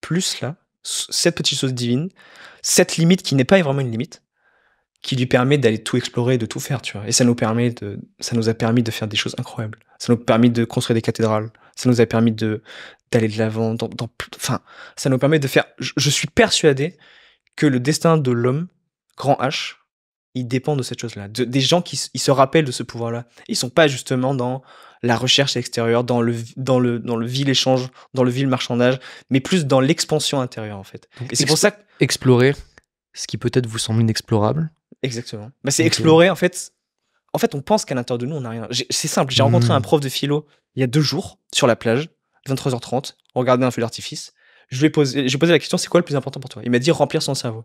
plus là, cette petite chose divine, cette limite qui n'est pas vraiment une limite, qui lui permet d'aller tout explorer, de tout faire, tu vois. Et ça nous permet de, ça nous a permis de faire des choses incroyables. Ça nous a permis de construire des cathédrales. Ça nous a permis de d'aller de l'avant. Dans, enfin, ça nous permet de faire. je suis persuadé que le destin de l'homme, grand H, ils dépendent de cette chose-là, des gens qui se rappellent de ce pouvoir-là. Ils sont pas justement dans la recherche extérieure, dans le, dans le, dans le vil échange, dans le vil marchandage, mais plus dans l'expansion intérieure en fait. Et c'est pour ça que... Explorer ce qui peut-être vous semble inexplorable. Exactement. Bah, c'est explorer en fait. En fait, on pense qu'à l'intérieur de nous, on n'a rien. C'est simple. J'ai rencontré un hmm. prof de philo il y a deux jours sur la plage, 23h30, regarder un feu d'artifice. Je lui ai posé la question, c'est quoi le plus important pour toi Il m'a dit remplir son cerveau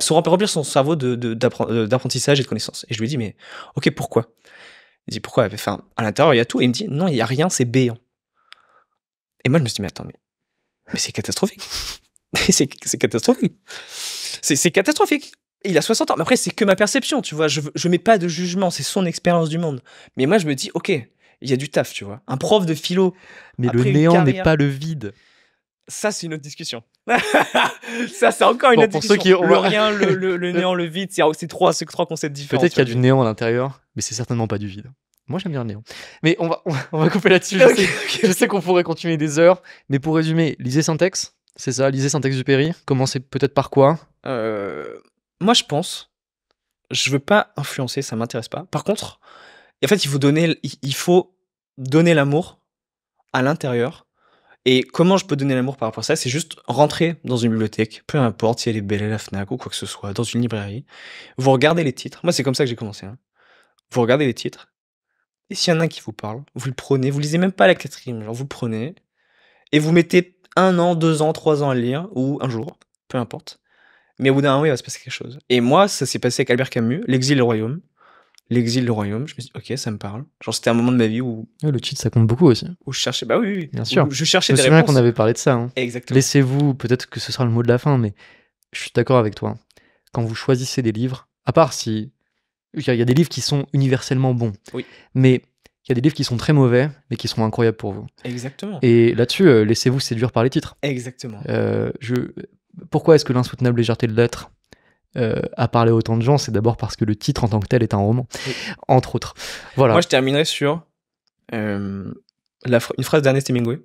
se remplir son cerveau d'apprentissage et de connaissances. Et je lui dis, mais ok, pourquoi Il dit, pourquoi enfin, À l'intérieur, il y a tout. Et il me dit, non, il n'y a rien, c'est béant. Et moi, je me suis dit, mais attends, mais, c'est catastrophique. c'est catastrophique. C'est catastrophique. Il a 60 ans. Mais après, c'est que ma perception, tu vois. Je ne mets pas de jugement, c'est son expérience du monde. Mais moi, je me dis, ok, il y a du taf, tu vois. Un prof de philo. Mais le néant n'est pas le vide. Ça, c'est une autre discussion. ça, c'est encore une autre pour discussion. Ceux qui ont... Le rien, le, néant, le vide, c'est trois, trois concepts différents. Peut-être qu'il y a du néant à l'intérieur, mais c'est certainement pas du vide. Moi, j'aime bien le néant. Mais on va, on va couper là-dessus. Je, sais, qu'on pourrait continuer des heures, mais pour résumer, lisez Syntex, c'est ça, lisez Syntex du Péri. Commencez peut-être par quoi euh, Moi, je pense. Je veux pas influencer, ça m'intéresse pas. Par contre, en fait, il faut donner l'amour à l'intérieur et comment je peux donner l'amour par rapport à ça C'est juste rentrer dans une bibliothèque, peu importe si elle est belle à la FNAC ou quoi que ce soit, dans une librairie. Vous regardez les titres. Moi, c'est comme ça que j'ai commencé. Hein. Vous regardez les titres. Et s'il y en a un qui vous parle, vous le prenez. Vous lisez même pas la quatrième. Genre, vous prenez. Et vous mettez un an, deux ans, trois ans à lire, ou un jour, peu importe. Mais au bout d'un moment, il va se passer quelque chose. Et moi, ça s'est passé avec Albert Camus, L'exil et le royaume. L'exil, du royaume. Je me dis, ok, ça me parle. Genre, c'était un moment de ma vie où. le titre, ça compte beaucoup aussi. Où je cherchais. Bah oui, oui. Bien sûr. je cherchais je me souviens qu'on avait parlé de ça. Hein. Exactement. Laissez-vous, peut-être que ce sera le mot de la fin, mais je suis d'accord avec toi. Hein. Quand vous choisissez des livres, à part si. Il y a des livres qui sont universellement bons. Oui. Mais il y a des livres qui sont très mauvais, mais qui seront incroyables pour vous. Exactement. Et là-dessus, euh, laissez-vous séduire par les titres. Exactement. Euh, je... Pourquoi est-ce que l'insoutenable légèreté de l'être euh, à parler autant de gens, c'est d'abord parce que le titre en tant que tel est un roman, entre autres. Voilà. Moi, je terminerai sur euh, la, une phrase d'Ernest Hemingway,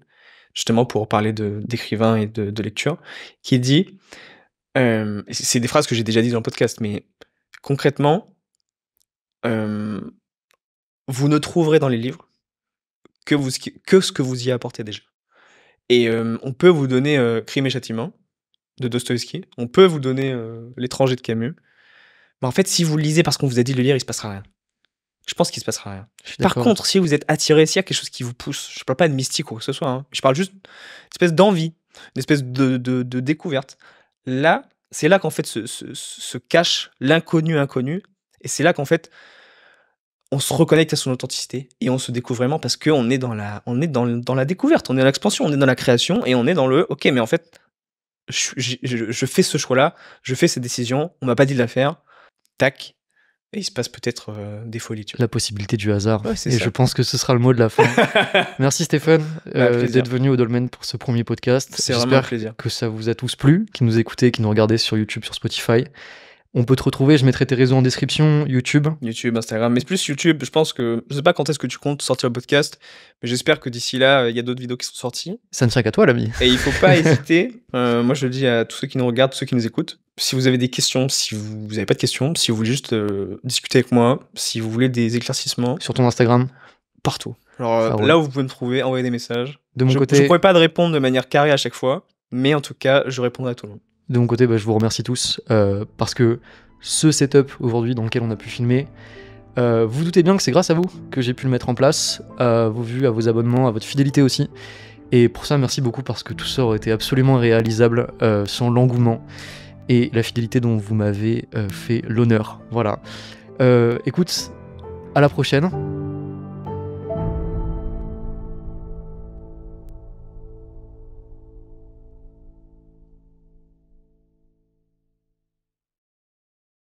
justement pour parler d'écrivain et de, lecture, qui dit euh, c'est des phrases que j'ai déjà dites dans le podcast, mais concrètement, vous ne trouverez dans les livres que, vous, que ce que vous y apportez déjà. Et on peut vous donner Crime et Châtiment de Dostoevsky, on peut vous donner euh, L'étranger de Camus. Mais en fait, si vous lisez parce qu'on vous a dit de le lire, il se passera rien. Je pense qu'il se passera rien. Par contre, si vous êtes attiré, s'il y a quelque chose qui vous pousse, je parle pas de mystique ou quoi que ce soit, hein, je parle juste d'une espèce d'envie, une espèce de, découverte. Là, c'est là qu'en fait se, cache l'inconnu inconnu, et c'est là qu'en fait on se reconnecte à son authenticité et on se découvre vraiment parce qu'on est dans la, on est dans, dans la découverte, on est dans l'expansion, on est dans la création et on est dans le ok, mais en fait je, fais ce choix-là, je fais cette décision, on m'a pas dit de la faire, tac, et il se passe peut-être euh, des folies. La possibilité du hasard. et je pense que ce sera le mot de la fin. Merci Stéphane euh, d'être venu au Dolmen pour ce premier podcast. C'est vraiment un plaisir. que ça vous a tous plu, qui nous écoutez, qui nous regardez sur YouTube, sur Spotify on peut te retrouver Je mettrai tes réseaux en description, YouTube. YouTube, Instagram, mais plus YouTube. Je pense que je sais pas quand est-ce que tu comptes sortir le podcast, mais j'espère que d'ici là, il y a d'autres vidéos qui sont sorties. Ça ne tient qu'à toi, l'ami. Et il faut pas hésiter. Euh, moi, je le dis à tous ceux qui nous regardent, tous ceux qui nous écoutent. Si vous avez des questions, si vous n'avez pas de questions, si vous voulez juste euh, discuter avec moi, si vous voulez des éclaircissements. Sur ton Instagram Partout. Alors là où vous pouvez me trouver, envoyer des messages. De mon côté. Je ne pourrais pas te répondre de manière carrée à chaque fois, mais en tout cas, je répondrai à tout le monde. De mon côté, bah, je vous remercie tous euh, parce que ce setup aujourd'hui dans lequel on a pu filmer, euh, vous, doutez bien que c'est grâce à vous que j'ai pu le mettre en place, à euh, vos vues, à vos abonnements, à votre fidélité aussi. Et pour ça, merci beaucoup parce que tout ça aurait été absolument réalisable sans l'engouement et la fidélité dont vous m'avez fait l'honneur. Voilà. écoute, à la prochaine.